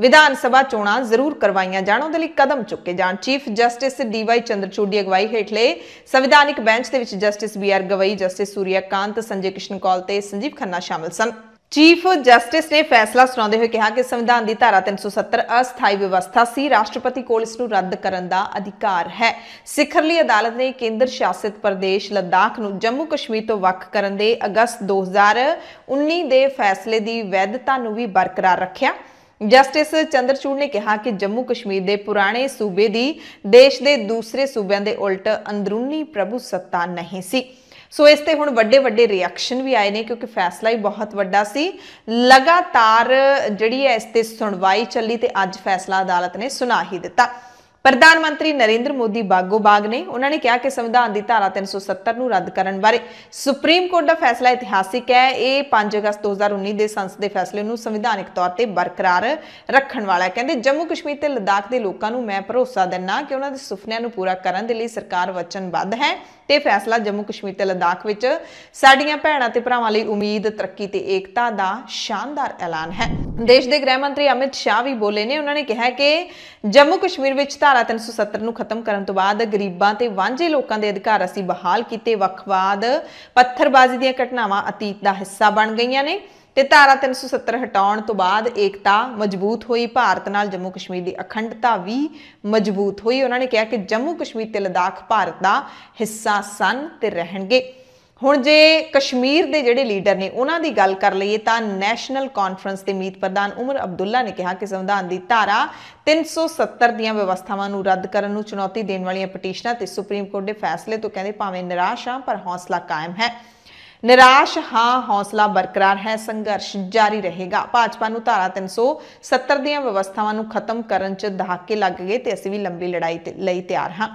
ਵਿਧਾਨ ਸਭਾ ਚੋਣਾਂ ਜ਼ਰੂਰ ਕਰਵਾਈਆਂ ਜਾਣ ਉਹਦੇ ਲਈ ਕਦਮ ਚੁੱਕੇ ਜਾਣ ਚੀਫ ਜਸਟਿਸ ਵਾਈ ਚੰਦਰਚੂੜ ਦੀ ਅਗਵਾਈ ਹੇਠਲੇ ਸੰਵਿਧਾਨਿਕ ਬੈਂਚ ਦੇ ਵਿੱਚ justice B R Gavai justice Surya Kant Sanjay Kishan Kaul ਤੇ ਸੰਜੀਵ ਖੰਨਾ ਸ਼ਾਮਲ ਸਨ ਚੀਫ ਜਸਟਿਸ ਨੇ ਫੈਸਲਾ ਸੁਣਾਉਂਦੇ ਹੋਏ ਕਿਹਾ ਕਿ ਸੰਵਿਧਾਨ ਦੀ ਧਾਰਾ 370 ਅਸਥਾਈ ਵਿਵਸਥਾ ਸੀ ਰਾਸ਼ਟਰਪਤੀ ਕੋਲ ਇਸ ਨੂੰ ਰੱਦ ਕਰਨ ਦਾ ਅਧਿਕਾਰ ਹੈ ਸਿਖਰਲੀ ਅਦਾਲਤ ਨੇ ਕੇਂਦਰ ਸ਼ਾਸਿਤ ਪ੍ਰਦੇਸ਼ ਲਦਾਖ ਨੂੰ ਜੰਮੂ ਕਸ਼ਮੀਰ ਤੋਂ ਵੱਖ ਕਰਨ ਦੇ ਅਗਸਤ 2019 ਦੇ ਫੈਸਲੇ ਦੀ ਵੈਧਤਾ ਨੂੰ ਵੀ ਬਰਕਰਾਰ ਰੱਖਿਆ ਜਸਟਿਸ ਚੰਦਰਚੂੜ ਨੇ ਕਿਹਾ ਕਿ ਜੰਮੂ ਕਸ਼ਮੀਰ ਦੇ ਪੁਰਾਣੇ ਸੂਬੇ ਦੀ ਦੇਸ਼ ਦੇ ਦੂਸਰੇ ਸੂਬਿਆਂ ਦੇ ਉਲਟ ਅੰਦਰੂਨੀ ਪ੍ਰਭੂ ਸੱਤਾ ਨਹੀਂ ਸੀ ਸੋ ਇਸ ਤੇ ਹੁਣ ਵੱਡੇ ਵੱਡੇ ਰਿਐਕਸ਼ਨ ਵੀ ਆਏ ਨੇ ਕਿਉਂਕਿ ਫੈਸਲਾ ਹੀ ਬਹੁਤ ਵੱਡਾ ਸੀ ਲਗਾਤਾਰ ਜਿਹੜੀ ਹੈ ਇਸ ਤੇ ਸੁਣਵਾਈ ਚੱਲੀ ਤੇ ਅੱਜ ਫੈਸਲਾ ਅਦਾਲਤ ਨੇ ਸੁਣਾ ਹੀ ਦਿੱਤਾ ਪ੍ਰਧਾਨ ਮੰਤਰੀ ਨਰਿੰਦਰ ਮੋਦੀ ਬਾਗੋ ਬਾਗ ਨੇ ਉਹਨਾਂ ਨੇ ਕਿਹਾ ਕਿ ਸੰਵਿਧਾਨ ਦੀ ਧਾਰਾ 370 ਨੂੰ ਰੱਦ ਕਰਨ ਬਾਰੇ ਸੁਪਰੀਮ ਕੋਰਟ ਦਾ ਫੈਸਲਾ ਇਤਿਹਾਸਿਕ ਹੈ ਇਹ 5 ਅਗਸਤ 2019 ਦੇ ਸੰਸਦ ਦੇ ਫੈਸਲੇ ਨੂੰ ਸੰਵਿਧਾਨਿਕ ਤੌਰ ਤੇ ਬਰਕਰਾਰ ਰੱਖਣ ਵਾਲਾ ਹੈ ਕਹਿੰਦੇ ਜੰਮੂ ਕਸ਼ਮੀਰ ਤੇ ਲਦਾਖ ਦੇ ਲੋਕਾਂ ਨੂੰ ਮੈਂ ਭਰੋਸਾ ਦਿੰਨਾ ਕਿ ਉਹਨਾਂ ਦੇ ਸੁਪਨਿਆਂ ਨੂੰ ਪੂਰਾ ਕਰਨ ਦੇ ਲਈ ਸਰਕਾਰ ਵਚਨਬੱਧ ਹੈ ਤੇ ਫੈਸਲਾ ਜੰਮੂ ਕਸ਼ਮੀਰ ਤੇ ਲਦਾਖ ਵਿੱਚ ਸਾਡੀਆਂ ਭੈਣਾਂ ਤੇ ਭਰਾਵਾਂ ਲਈ ਉਮੀਦ ਤਰੱਕੀ ਤੇ ਏਕਤਾ ਦਾ ਸ਼ਾਨਦਾਰ ਐਲਾਨ ਹੈ ਦੇਸ਼ ਦੇ ਗ੍ਰਹਿ ਮੰਤਰੀ ਅਮਿਤ ਸ਼ਾਹ ਵੀ ਬੋਲੇ ਨੇ ਉਹਨਾਂ ਨੇ ਕਿਹਾ ਕਿ ਜੰਮੂ ਕਸ਼ਮੀਰ ਵਿੱਚ ਧਾਰਾ 370 ਨੂੰ ਖਤਮ ਕਰਨ ਤੋਂ ਬਾਅਦ ਗਰੀਬਾਂ ਤੇ ਵਾਂਝੇ ਲੋਕਾਂ ਦੇ ਅਧਿਕਾਰ ਅਸੀਂ ਬਹਾਲ ਕੀਤੇ ਵਖਵਾਦ ਪੱਥਰਬਾਜ਼ੀ ਦੀਆਂ ਘਟਨਾਵਾਂ ਅਤੀਤ ਦਾ ਹਿੱਸਾ ਬਣ ਗਈਆਂ ਨੇ ਤੇ ਧਾਰਾ 370 ਹਟਾਉਣ ਤੋਂ ਬਾਅਦ ਏਕਤਾ ਮਜ਼ਬੂਤ ਹੋਈ ਭਾਰਤ ਨਾਲ ਜੰਮੂ ਕਸ਼ਮੀਰ ਦੀ ਅਖੰਡਤਾ ਵੀ ਮਜ਼ਬੂਤ ਹੋਈ ਉਹਨਾਂ ਨੇ ਕਿਹਾ ਕਿ ਜੰਮੂ ਕਸ਼ਮੀਰ ਤੇ ਲਦਾਖ ਭਾਰਤ ਦਾ ਹਿੱਸਾ ਸਨ ਤੇ ਰਹਿਣਗੇ ਹੁਣ ਜੇ ਕਸ਼ਮੀਰ ਦੇ ਜਿਹੜੇ ਲੀਡਰ ਨੇ ਉਹਨਾਂ ਦੀ ਗੱਲ ਕਰ ਲਈਏ ਤਾਂ ਨੈਸ਼ਨਲ ਕਾਨਫਰੰਸ ਦੇ ਮੀਤ ਪ੍ਰਧਾਨ ਉਮਰ ਅਬਦੁੱਲਾ ਨੇ ਕਿਹਾ ਕਿ ਸੰਵਿਧਾਨ ਦੀ ਧਾਰਾ 370 ਦੀਆਂ ਵਿਵਸਥਾਵਾਂ ਨੂੰ ਰੱਦ ਕਰਨ ਨੂੰ ਚੁਣੌਤੀ ਦੇਣ ਵਾਲੀਆਂ ਪਟੀਸ਼ਨਾਂ ਤੇ ਸੁਪਰੀਮ ਕੋਰਟ ਦੇ ਫੈਸਲੇ ਤੋਂ ਕਹਿੰਦੇ ਭਾਵੇਂ ਨਿਰਾਸ਼ ਹਾਂ ਪਰ ਹੌਸਲਾ ਕਾਇਮ ਹੈ ਨਿਰਾਸ਼ ਹਾਂ ਹੌਸਲਾ ਬਰਕਰਾਰ ਹੈ ਸੰਘਰਸ਼ ਜਾਰੀ ਰਹੇਗਾ ਭਾਜਪਾ ਨੂੰ ਧਾਰਾ 370 ਦੀਆਂ ਵਿਵਸਥਾਵਾਂ ਨੂੰ ਖਤਮ ਕਰਨ 'ਚ ਦਹਾਕੇ ਲੱਗ ਗਏ ਤੇ ਅਸੀਂ ਵੀ ਲੰਬੀ ਲੜਾਈ ਲਈ ਤਿਆਰ ਹਾਂ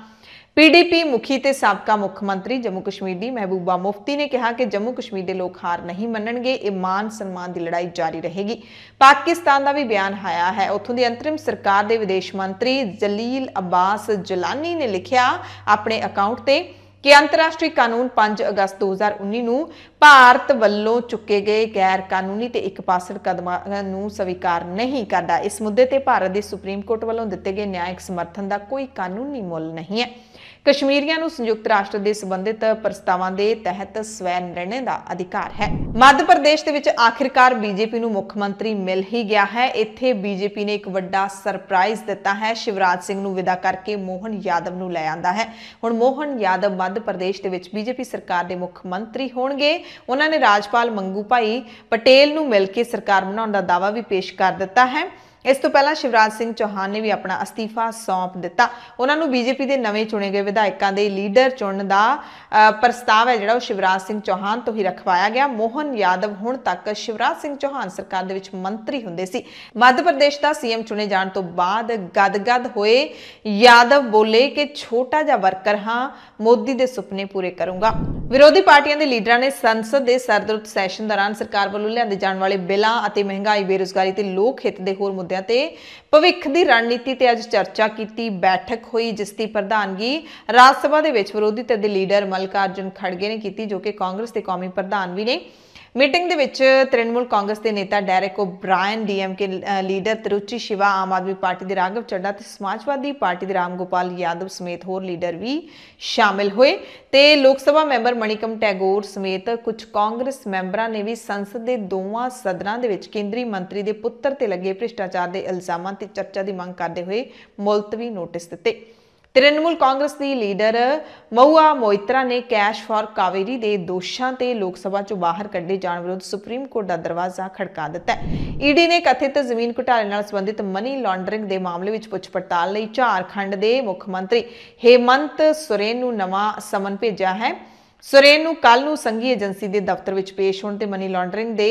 ਪੀਡੀਪੀ ਮੁਖੀ ਤੇ ਸਾਬਕਾ ਮੁੱਖ ਮੰਤਰੀ ਜੰਮੂ ਕਸ਼ਮੀਰ ਦੀ ਮਹਿਬੂਬਾ ਮੁਫਤੀ ਨੇ ਕਿਹਾ ਕਿ ਜੰਮੂ ਕਸ਼ਮੀਰ ਦੇ ਲੋਕ ਹਾਰ ਨਹੀਂ ਮੰਨਣਗੇ ਇਮਾਨ ਸਨਮਾਨ ਦੀ ਲੜਾਈ ਜਾਰੀ ਰਹੇਗੀ ਪਾਕਿਸਤਾਨ ਦਾ ਵੀ ਬਿਆਨ ਆਇਆ ਹੈ ਉੱਥੋਂ ਦੀ ਅੰਤਰਿਮ ਸਰਕਾਰ ਦੇ ਵਿਦੇਸ਼ ਮੰਤਰੀ ਜਲੀਲ ਅਬਾਸ ਜਲਾਨੀ ਨੇ ਲਿਖਿਆ ਆਪਣੇ ਅਕਾਊਂਟ ਤੇ ਕਿ ਅੰਤਰਰਾਸ਼ਟਰੀ ਕਾਨੂੰਨ 5 ਅਗਸਤ 2019 ਨੂੰ ਭਾਰਤ ਵੱਲੋਂ ਚੁੱਕੇ ਗਏ ਗੈਰ ਕਾਨੂੰਨੀ ਤੇ ਇੱਕਪਾਸੜ ਕਦਮਾਂ ਨੂੰ ਸਵੀਕਾਰ ਨਹੀਂ ਕਰਦਾ ਇਸ ਮੁੱਦੇ ਤੇ ਭਾਰਤ ਦੇ ਸੁਪਰੀਮ ਕੋਰਟ ਵੱਲੋਂ ਦਿੱਤੇ ਗਏ ਨਿਆਇਕ ਸਮਰਥਨ ਦਾ ਕੋਈ ਕਾਨੂੰਨੀ ਮੁੱਲ ਨਹੀਂ ਹੈ ਕਸ਼ਮੀਰੀਆਂ ਨੂੰ ਸੰਯੁਕਤ ਰਾਸ਼ਟਰ ਦੇ ਸੰਬੰਧਿਤ ਪ੍ਰਸਤਾਵਾਂ ਦੇ ਤਹਿਤ ਸਵੈ ਨਿਰਣੇ ਦਾ ਅਧਿਕਾਰ ਹੈ ਮੱਧ ਪ੍ਰਦੇਸ਼ ਦੇ ਵਿੱਚ ਆਖਿਰਕਾਰ ਬੀਜੇਪੀ ਨੂੰ ਮੁੱਖ ਮੰਤਰੀ ਮਿਲ ਹੀ ਗਿਆ ਹੈ ਇੱਥੇ ਬੀਜੇਪੀ ਨੇ ਇੱਕ ਵੱਡਾ ਸਰਪ੍ਰਾਈਜ਼ ਦਿੱਤਾ ਹੈ ਸ਼ਿਵਰਾਜ ਸਿੰਘ ਨੂੰ ਵਿਦਾ ਕਰਕੇ ਮੋਹਨ ਯਾਦਵ ਨੂੰ ਲੈ ਆਂਦਾ ਹੈ ਹੁਣ ਮੋਹਨ ਯਾਦਵ ਮੱਧ ਪ੍ਰਦੇਸ਼ ਦੇ ਵਿੱਚ ਬੀਜੇਪੀ ਸਰਕਾਰ ਦੇ ਮੁੱਖ ਮੰਤਰੀ ਹੋਣਗੇ ਉਹਨਾਂ ਨੇ ਰਾਜਪਾਲ ਮੰਗੂ ਭਾਈ ਪਟੇਲ ਨੂੰ ਮਿਲ ਕੇ ਸਰਕਾਰ ਬਣਾਉਣ ਦਾ ਦਾਵਾ ਵੀ ਪੇਸ਼ ਕਰ ਦਿੱਤਾ ਹੈ ਇਸ ਤੋਂ ਪਹਿਲਾਂ ਸ਼ਿਵਰਾਜ ਸਿੰਘ ਚੌਹਾਨ ਨੇ ਵੀ ਆਪਣਾ ਅਸਤੀਫਾ ਸੌਂਪ ਦਿੱਤਾ ਉਹਨਾਂ ਨੂੰ ਬੀਜੇਪੀ ਦੇ ਨਵੇਂ ਚੁਣੇ ਗਏ ਵਿਧਾਇਕਾਂ ਦੇ ਲੀਡਰ ਚੁਣਨ ਦਾ ਪ੍ਰਸਤਾਵ ਹੈ ਜਿਹੜਾ ਉਹ ਸ਼ਿਵਰਾਜ ਸਿੰਘ ਚੌਹਾਨ ਤੋਂ ਹੀ ਰਖਵਾਇਆ ਗਿਆ ਮੋਹਨ ਯਾਦਵ ਹੁਣ ਤੱਕ ਸ਼ਿਵਰਾਜ ਸਿੰਘ ਚੌਹਾਨ ਸਰਕਾਰ ਦੇ ਵਿੱਚ ਮੰਤਰੀ ਹੁੰਦੇ ਸੀ ਮੱਧ ਪ੍ਰਦੇਸ਼ ਦਾ ਸੀਐਮ ਚੁਣੇ ਜਾਣ ਤੋਂ ਬਾਅਦ ਗਦਗਦ ਹੋਏ ਯਾਦਵ ਬੋਲੇ ਕਿ ਛੋਟਾ ਜਿਹਾ ਵਰਕਰ ਹਾਂ ਮੋਦੀ ਦੇ ਸੁਪਨੇ ਪੂਰੇ ਕਰੂੰਗਾ ਵਿਰੋਧੀ ਪਾਰਟੀਆਂ ਦੇ ਲੀਡਰਾਂ ਨੇ ਸੰਸਦ ਦੇ ਸਰਦਰੁੱਤ ਸੈਸ਼ਨ ਦੌਰਾਨ ਸਰਕਾਰ ਵੱਲੋਂ ਲਿਆਂਦੇ ਜਾਣ ਵਾਲੇ ਬਿੱਲਾਂ ਅਤੇ ਮਹਿੰਗਾਈ ਬੇਰੋਜ਼ਗਾਰੀ ਤੇ ਲੋਕ ਹਿੱਤ ਦੇ ਹੋਰ ਮੁੱਦਿਆਂ ਤੇ ਭਵਿੱਖ ਦੀ ਰਣਨੀਤੀ ਤੇ ਅੱਜ ਚਰਚਾ ਕੀਤੀ ਬੈਠਕ ਹੋਈ ਜਿਸ ਦੀ ਪ੍ਰਧਾਨਗੀ ਰਾਜ ਸਭਾ ਦੇ ਵਿੱਚ ਵਿਰੋਧੀ ਧਿਰ ਦੇ ਲੀਡਰ ਮਲਕਾਰਜਨ ਖੜਗੇ ਨੇ ਕੀਤੀ ਜੋ ਕਿ ਕਾਂਗਰਸ ਦੇ ਕੌਮੀ ਪ੍ਰਧਾਨ ਵੀ ਨੇ ਮੀਟਿੰਗ ਦੇ ਵਿੱਚ ਤ੍ਰਿਣਮੂਲ ਕਾਂਗਰਸ ਦੇ ਨੇਤਾ Brien DM DMK leader Tiruchi Siva Aam Aadmi party ਦੇ ਰਾਘਵ ਚੱਡਾ ਤੇ ਸਮਾਜਵਾਦੀ ਪਾਰਟੀ ਦੇ ਰਾਮਗੋਪਾਲ ਯਾਦਵ ਸਮੇਤ ਹੋਰ ਲੀਡਰ ਵੀ ਸ਼ਾਮਿਲ ਹੋਏ ਤੇ ਲੋਕ ਸਭਾ ਮੈਂਬਰ ਮਣੀਕਮ ਟੈਗੋਰ ਸਮੇਤ ਕੁਝ ਕਾਂਗਰਸ ਮੈਂਬਰਾਂ ਨੇ ਵੀ ਸੰਸਦ ਦੇ ਦੋਵਾਂ ਸਦਨਾਂ ਦੇ ਵਿੱਚ ਕੇਂਦਰੀ ਮੰਤਰੀ ਦੇ ਪੁੱਤਰ ਤੇ ਲੱਗੇ ਭ੍ਰਿਸ਼ਟਾਚਾਰ ਦੇ ਇਲਜ਼ਾਮਾਂ ਤੇ ਚਰਚਾ ਦੀ ਮੰਗ ਕਰਦੇ ਹੋਏ ਮੁਲਤਵੀ ਨੋਟਿਸ ਦਿੱਤੇ ਤ੍ਰਿਣਮੂਲ ਕਾਂਗਰਸ ਦੀ ਲੀਡਰ ਮਊਆ ਮੋਇਤਰਾ ਨੇ ਕੈਸ਼ ਫਾਰ ਕਾਵੇਰੀ ਦੇ ਦੋਸ਼ਾਂ ਤੇ ਲੋਕ ਸਭਾ ਚੋਂ ਬਾਹਰ ਕੱਢੇ ਜਾਣ ਵਿਰੁੱਧ ਸੁਪਰੀਮ ਕੋਰਟ ਦਾ ਦਰਵਾਜ਼ਾ ਖੜਕਾ ਦਿੱਤਾ ਹੈ ਈਡੀ ਨੇ ਕਥਿਤ ਜ਼ਮੀਨ ਘੁਟਾਲੇ ਨਾਲ ਸੰਬੰਧਿਤ ਮਨੀ ਲਾਂਡਰਿੰਗ ਦੇ ਮਾਮਲੇ ਵਿੱਚ ਪੁੱਛ ਪੜਤਾਲ ਲਈ ਝਾਰਖੰਡ ਦੇ ਮੁੱਖ ਮੰਤਰੀ ਹੇਮੰਤ ਸੁਰੇਨ ਨੂੰ ਨਵਾਂ ਸਮਨ ਭੇਜਿਆ ਹੈ ਸੁਰੇਨ ਨੂੰ ਕੱਲ ਨੂੰ ਸੰਘੀ ਏਜੰਸੀ ਦੇ ਦਫ਼ਤਰ ਵਿੱਚ ਪੇਸ਼ ਹੋਣ ਤੇ ਮਨੀ ਲਾਂਡਰਿੰਗ ਦੇ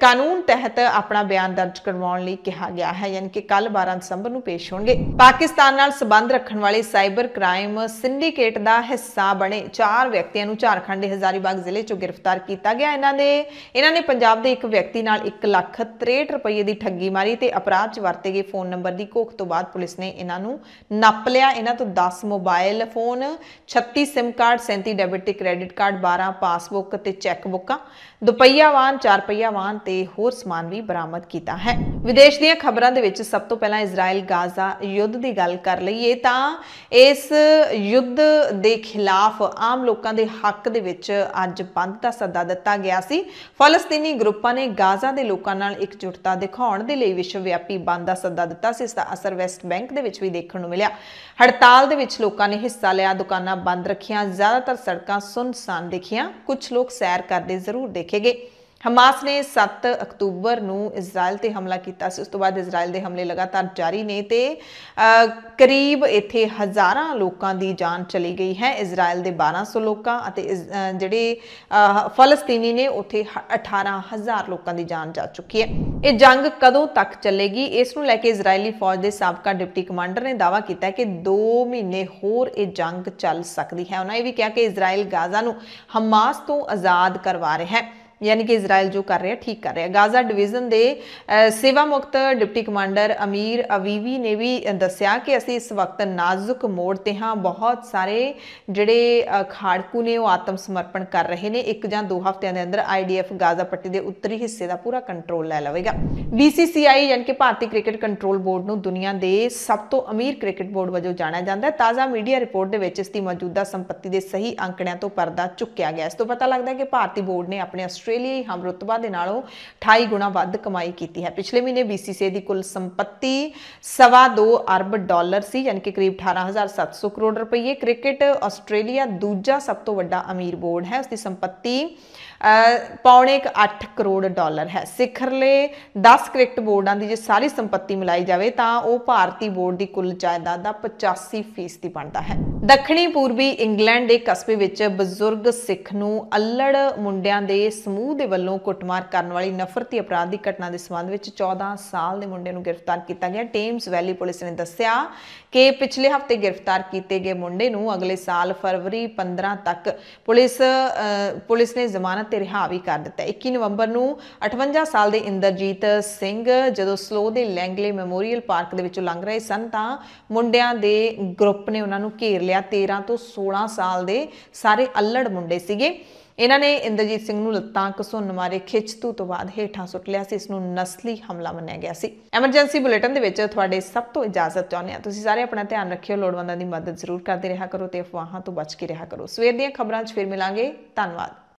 ਕਾਨੂੰਨ ਤਹਿਤ ਆਪਣਾ ਬਿਆਨ ਦਰਜ ਕਰਵਾਉਣ ਲਈ ਕਿਹਾ ਗਿਆ ਹੈ ਯਾਨੀ ਕਿ ਕੱਲ 12 ਦਸੰਬਰ ਨੂੰ ਪੇਸ਼ ਹੋਣਗੇ ਪਾਕਿਸਤਾਨ ਨਾਲ ਸਬੰਧ ਰੱਖਣ ਵਾਲੇ ਸਾਈਬਰ ਕ੍ਰਾਈਮ ਸਿੰਡੀਕੇਟ ਦਾ ਹਿੱਸਾ ਬਣੇ ਚਾਰ ਵਿਅਕਤੀਆਂ ਨੂੰ ਝਾਰਖੰਡ ਦੇ ਹਜ਼ਾਰੀਬਾਗ ਜ਼ਿਲ੍ਹੇ 'ਚੋਂ ਗ੍ਰਿਫਤਾਰ ਕੀਤਾ ਗਿਆ ਇਹਨਾਂ ਦੇ ਇਹਨਾਂ ਨੇ ਪੰਜਾਬ ਦੇ ਇੱਕ ਵਿਅਕਤੀ ਨਾਲ 1 ਲੱਖ 63 ਰੁਪਏ ਦੀ ਠੱਗੀ ਮਾਰੀ ਤੇ ਅਪਰਾਧ 'ਚ ਵਰਤੇ ਗਏ ਫੋਨ ਨੰਬਰ ਦੀ ਘੋਖ ਤੋਂ ਬਾਅਦ ਪੁਲਿਸ ਨੇ ਇਹਨਾਂ ਨੂੰ ਨੱਪ ਲਿਆ ਇਹਨਾਂ ਤੋਂ 10 mobile phone 36 SIM card 37 debit biometric credit card 12 passbook ਤੇ ਚੈੱਕ ਬੁੱਕਾਂ ਦੁਪਹੀਆ ਵਾਹਨ ਚਾਰ ਪਹੀਆ ਵਾਹਨ ਤੇ ਹੋਰ ਸਮਾਨ ਵੀ ਬਰਾਮਦ ਕੀਤਾ ਹੈ ਵਿਦੇਸ਼ ਦੀਆਂ ਖਬਰਾਂ ਦੇ ਵਿੱਚ ਸਭ ਤੋਂ ਪਹਿਲਾਂ ਇਜ਼ਰਾਈਲ ਗਾਜ਼ਾ ਯੁੱਧ ਦੀ ਗੱਲ ਕਰ ਲਈਏ ਤਾਂ ਇਸ ਯੁੱਧ ਦੇ ਖਿਲਾਫ ਆਮ ਲੋਕਾਂ ਦੇ ਹੱਕ ਦੇ ਵਿੱਚ ਅੱਜ ਬੰਦ ਦਾ ਸੱਦਾ ਦਿੱਤਾ ਗਿਆ ਸੀ ਫਲਸਤੀਨੀ ਗਰੁੱਪਾਂ ਨੇ ਗਾਜ਼ਾ ਦੇ ਲੋਕਾਂ ਨਾਲ ਇਕਜੁੱਟਤਾ ਦਿਖਾਉਣ ਦੇ ਲਈ ਵਿਸ਼ਵ ਵਿਆਪੀ ਬੰਦ ਦਾ ਸੱਦਾ ਦਿੱਤਾ ਸੀ ਇਸ ਦਾ ਅਸਰ ਵੈਸਟ ਬੈਂਕ ਦੇ ਵਿੱਚ ਵੀ ਦੇਖਣ ਨੂੰ ਮਿਲਿਆ ਹੜਤਾਲ ਦੇ ਵਿੱਚ ਲੋਕਾਂ ਨੇ ਹਿੱਸਾ ਲਿਆ ਦੁਕਾਨਾਂ ਬੰਦ ਰੱਖੀਆਂ ਜ਼ਿਆਦਾਤਰ ਸੜਕਾਂ ਸੜਕਾਂ ਸੁੰਨਸਾਨ ਦੇਖੀਆਂ ਕੁਝ ਲੋਕ ਸੈਰ ਕਰਦੇ ਜ਼ਰੂਰ ਦੇਖੇਗੇ ਹਮਾਸ ਨੇ 7 ਅਕਤੂਬਰ ਨੂੰ ਇਜ਼ਰਾਈਲ ਤੇ ਹਮਲਾ ਕੀਤਾ ਸੀ ਉਸ ਤੋਂ ਬਾਅਦ ਇਜ਼ਰਾਈਲ ਦੇ ਹਮਲੇ ਲਗਾਤਾਰ ਜਾਰੀ ਨੇ ਤੇ ਕਰੀਬ ਇੱਥੇ ਹਜ਼ਾਰਾਂ ਲੋਕਾਂ ਦੀ ਜਾਨ ਚਲੀ ਗਈ ਹੈ ਇਜ਼ਰਾਈਲ ਦੇ 1200 ਲੋਕਾਂ ਅਤੇ ਜਿਹੜੇ ਫਲਸਤੀਨੀ ਨੇ ਉੱਥੇ 18000 ਲੋਕਾਂ ਦੀ ਜਾਨ ਜਾ ਚੁੱਕੀ ਹੈ ਇਹ ਜੰਗ ਕਦੋਂ ਤੱਕ ਚੱਲੇਗੀ ਇਸ ਨੂੰ ਲੈ ਕੇ ਇਜ਼ਰਾਈਲੀ ਫੌਜ ਦੇ ਸਾਬਕਾ ਡਿਪਟੀ ਕਮਾਂਡਰ ਨੇ ਦਾਅਵਾ ਕੀਤਾ ਕਿ 2 ਮਹੀਨੇ ਹੋਰ ਇਹ ਜੰਗ ਚੱਲ ਸਕਦੀ ਹੈ ਉਹਨਾਂ ਇਹ ਵੀ ਕਿਹਾ ਕਿ ਇਜ਼ਰਾਈਲ ਗਾਜ਼ਾ ਨੂੰ ਹਮਾਸ ਤੋਂ ਆਜ਼ਾਦ ਕਰਵਾ ਰਿਹਾ ਹੈ ਯਾਨੀ ਕਿ ਇਜ਼ਰਾਈਲ ਜੋ ਕਰ ਰਿਹਾ ਠੀਕ ਕਰ ਰਿਹਾ ਗਾਜ਼ਾ ਡਿਵੀਜ਼ਨ ਦੇ ਸੇਵਾ ਮੁਕਤ ਡਿਪਟੀ ਕਮਾਂਡਰ ਅਮੀਰ ਅਵੀਵੀ ਨੇ ਵੀ ਦੱਸਿਆ ਕਿ ਅਸੀਂ ਇਸ ਵਕਤ ਨਾਜ਼ੁਕ ਮੋੜ ਤੇ ਹਾਂ ਬਹੁਤ ਸਾਰੇ ਜਿਹੜੇ ਖਾੜਕੂ ਨੇ ਉਹ ਆਤਮ ਸਮਰਪਣ ਕਰ ਰਹੇ ਨੇ ਇੱਕ ਜਾਂ ਦੋ ਹਫ਼ਤਿਆਂ ਦੇ ਅੰਦਰ ਆਈਡੀਐਫ ਗਾਜ਼ਾ ਪੱਟੀ ਦੇ ਉੱਤਰੀ ਹਿੱਸੇ ਦਾ ਪੂਰਾ ਕੰਟਰੋਲ ਲੈ ਲਵੇਗਾ ਬੀਸੀਸੀਆਈ ਯਾਨੀ ਕਿ ਭਾਰਤੀ ਕ੍ਰਿਕਟ ਕੰਟਰੋਲ ਬੋਰਡ ਨੂੰ ਦੁਨੀਆ ਦੇ ਸਭ ਤੋਂ ਅਮੀਰ ਕ੍ਰਿਕਟ ਬੋਰਡ ਵਜੋਂ ਜਾਣਿਆ ਜਾਂਦਾ ਹੈ ਤਾਜ਼ਾ ਮੀਡੀਆ ਰਿਪੋਰਟ ਦੇ ਵਿੱਚ ਇਸ ਦੀ ਮੌਜੂਦਾ ਸੰਪਤੀ ਦੇ ਸਹੀ ਅੰਕੜਿਆਂ ਤੋਂ ਪਰਦਾ ਚੁੱਕਿਆ ਗਿਆ ਇਸ ਤੋਂ ਪਤਾ ਲੱਗਦਾ ਹੈ ਕਿ ਭਾਰਤੀ ਬੋਰਡ ਨੇ ਆਪਣੇ ऑस्ट्रेलियाई हम रुतबा के नो अठाई गुणा वाद कमाई की है पिछले महीने बी सी सी कुल संपत्ति सवा दो अरब डॉलर से यानी कि करीब अठारह हज़ार सत्त सौ करोड़ रुपई क्रिकेट ऑस्ट्रेलिया दूजा सब तो व्डा अमीर बोर्ड है उसकी संपत्ति ਪੌਣੇ 8 ਕਰੋੜ ਡਾਲਰ ਹੈ ਸਿਖਰਲੇ 10 ਕ੍ਰਿਕਟ ਬੋਰਡਾਂ ਦੀ ਜੇ ਸਾਰੀ ਸੰਪਤੀ ਮਿਲਾਈ ਜਾਵੇ ਤਾਂ ਉਹ ਭਾਰਤੀ ਬੋਰਡ ਦੀ ਕੁੱਲ ਜਾਇਦਾਦ ਦਾ 85% ਬਣਦਾ ਹੈ ਦੱਖਣੀ ਪੂਰਬੀ ਇੰਗਲੈਂਡ ਦੇ ਕਸਬੇ ਵਿੱਚ ਬਜ਼ੁਰਗ ਸਿੱਖ ਨੂੰ ਅਲੜ ਮੁੰਡਿਆਂ ਦੇ ਸਮੂਹ ਦੇ ਵੱਲੋਂ ਕੁੱਟਮਾਰ ਕਰਨ ਵਾਲੀ ਨਫ਼ਰਤੀ ਅਪਰਾਧ ਦੀ ਘਟਨਾ ਦੇ ਸਬੰਧ ਵਿੱਚ 14 ਸਾਲ ਦੇ ਮੁੰਡੇ ਨੂੰ ਗ੍ਰਿਫਤਾਰ ਕੀਤਾ ਗਿਆ ਟੇਮਸ ਵੈਲੀ ਪੁਲਿਸ ਨੇ ਦੱਸਿਆ ਕਿ ਪਿਛਲੇ ਹਫ਼ਤੇ ਗ੍ਰਿਫਤਾਰ ਕੀਤੇ ਗਏ ਮੁੰਡੇ ਨੂੰ ਅਗਲੇ ਸਾਲ ਫਰਵਰੀ 15 ਤੱਕ ਪੁਲਿਸ ਪੁਲਿਸ ਨੇ ਜ਼ਮਾਨਤ ਤੇ ਰਿਹਾ ਵੀ ਕਰ ਦਿੱਤਾ 21 ਨਵੰਬਰ ਨੂੰ 58 ਸਾਲ ਦੇ ਇੰਦਰਜੀਤ ਸਿੰਘ ਜਦੋਂ ਸਲੋ ਦੇ ਲੈਂਗਲੇ ਮੈਮੋਰੀਅਲ ਪਾਰਕ ਦੇ ਵਿੱਚੋਂ ਲੰਘ ਰਹੇ ਸਨ ਤਾਂ ਮੁੰਡਿਆਂ ਦੇ ਗਰੁੱਪ ਨੇ ਉਹਨਾਂ ਨੂੰ ਘੇਰ ਲਿਆ 13 ਤੋਂ 16 ਸਾਲ ਦੇ ਸਾਰੇ ਅੱਲੜ ਮੁੰਡੇ ਸੀਗੇ ਇਹਨਾਂ ਨੇ ਇੰਦਰਜੀਤ ਸਿੰਘ ਨੂੰ ਲੱਤਾਂ ਘਸੁੰਨ ਮਾਰੇ ਤੂ ਤੋਂ ਬਾਅਦ ਹੇਠਾਂ ਸੁੱਟ ਲਿਆ ਸੀ ਇਸ ਨੂੰ ਨਸਲੀ ਹਮਲਾ ਮੰਨਿਆ ਗਿਆ ਸੀ ਐਮਰਜੈਂਸੀ ਬੁਲੇਟਿਨ ਦੇ ਵਿੱਚ ਤੁਹਾਡੇ ਸਭ ਤੋਂ ਇਜਾਜ਼ਤ ਚਾਹੁੰਦੇ ਆ ਤੁਸੀਂ ਸਾਰੇ ਆਪਣਾ ਧਿਆਨ ਰੱਖਿਓ ਲੋੜਵੰਦਾਂ ਦੀ ਮਦਦ ਜ਼ਰੂਰ ਕਰਦੇ ਰਿਹਾ ਕਰੋ ਤੇ ਅਫਵਾਹਾਂ ਤੋਂ ਬਚ ਕੇ ਰਿਹਾ ਕਰੋ ਸਵੇਰ ਦੀਆਂ ਖਬਰਾਂ 'ਚ ਫੇਰ ਮਿਲਾਂਗੇ ਧੰਨਵਾਦ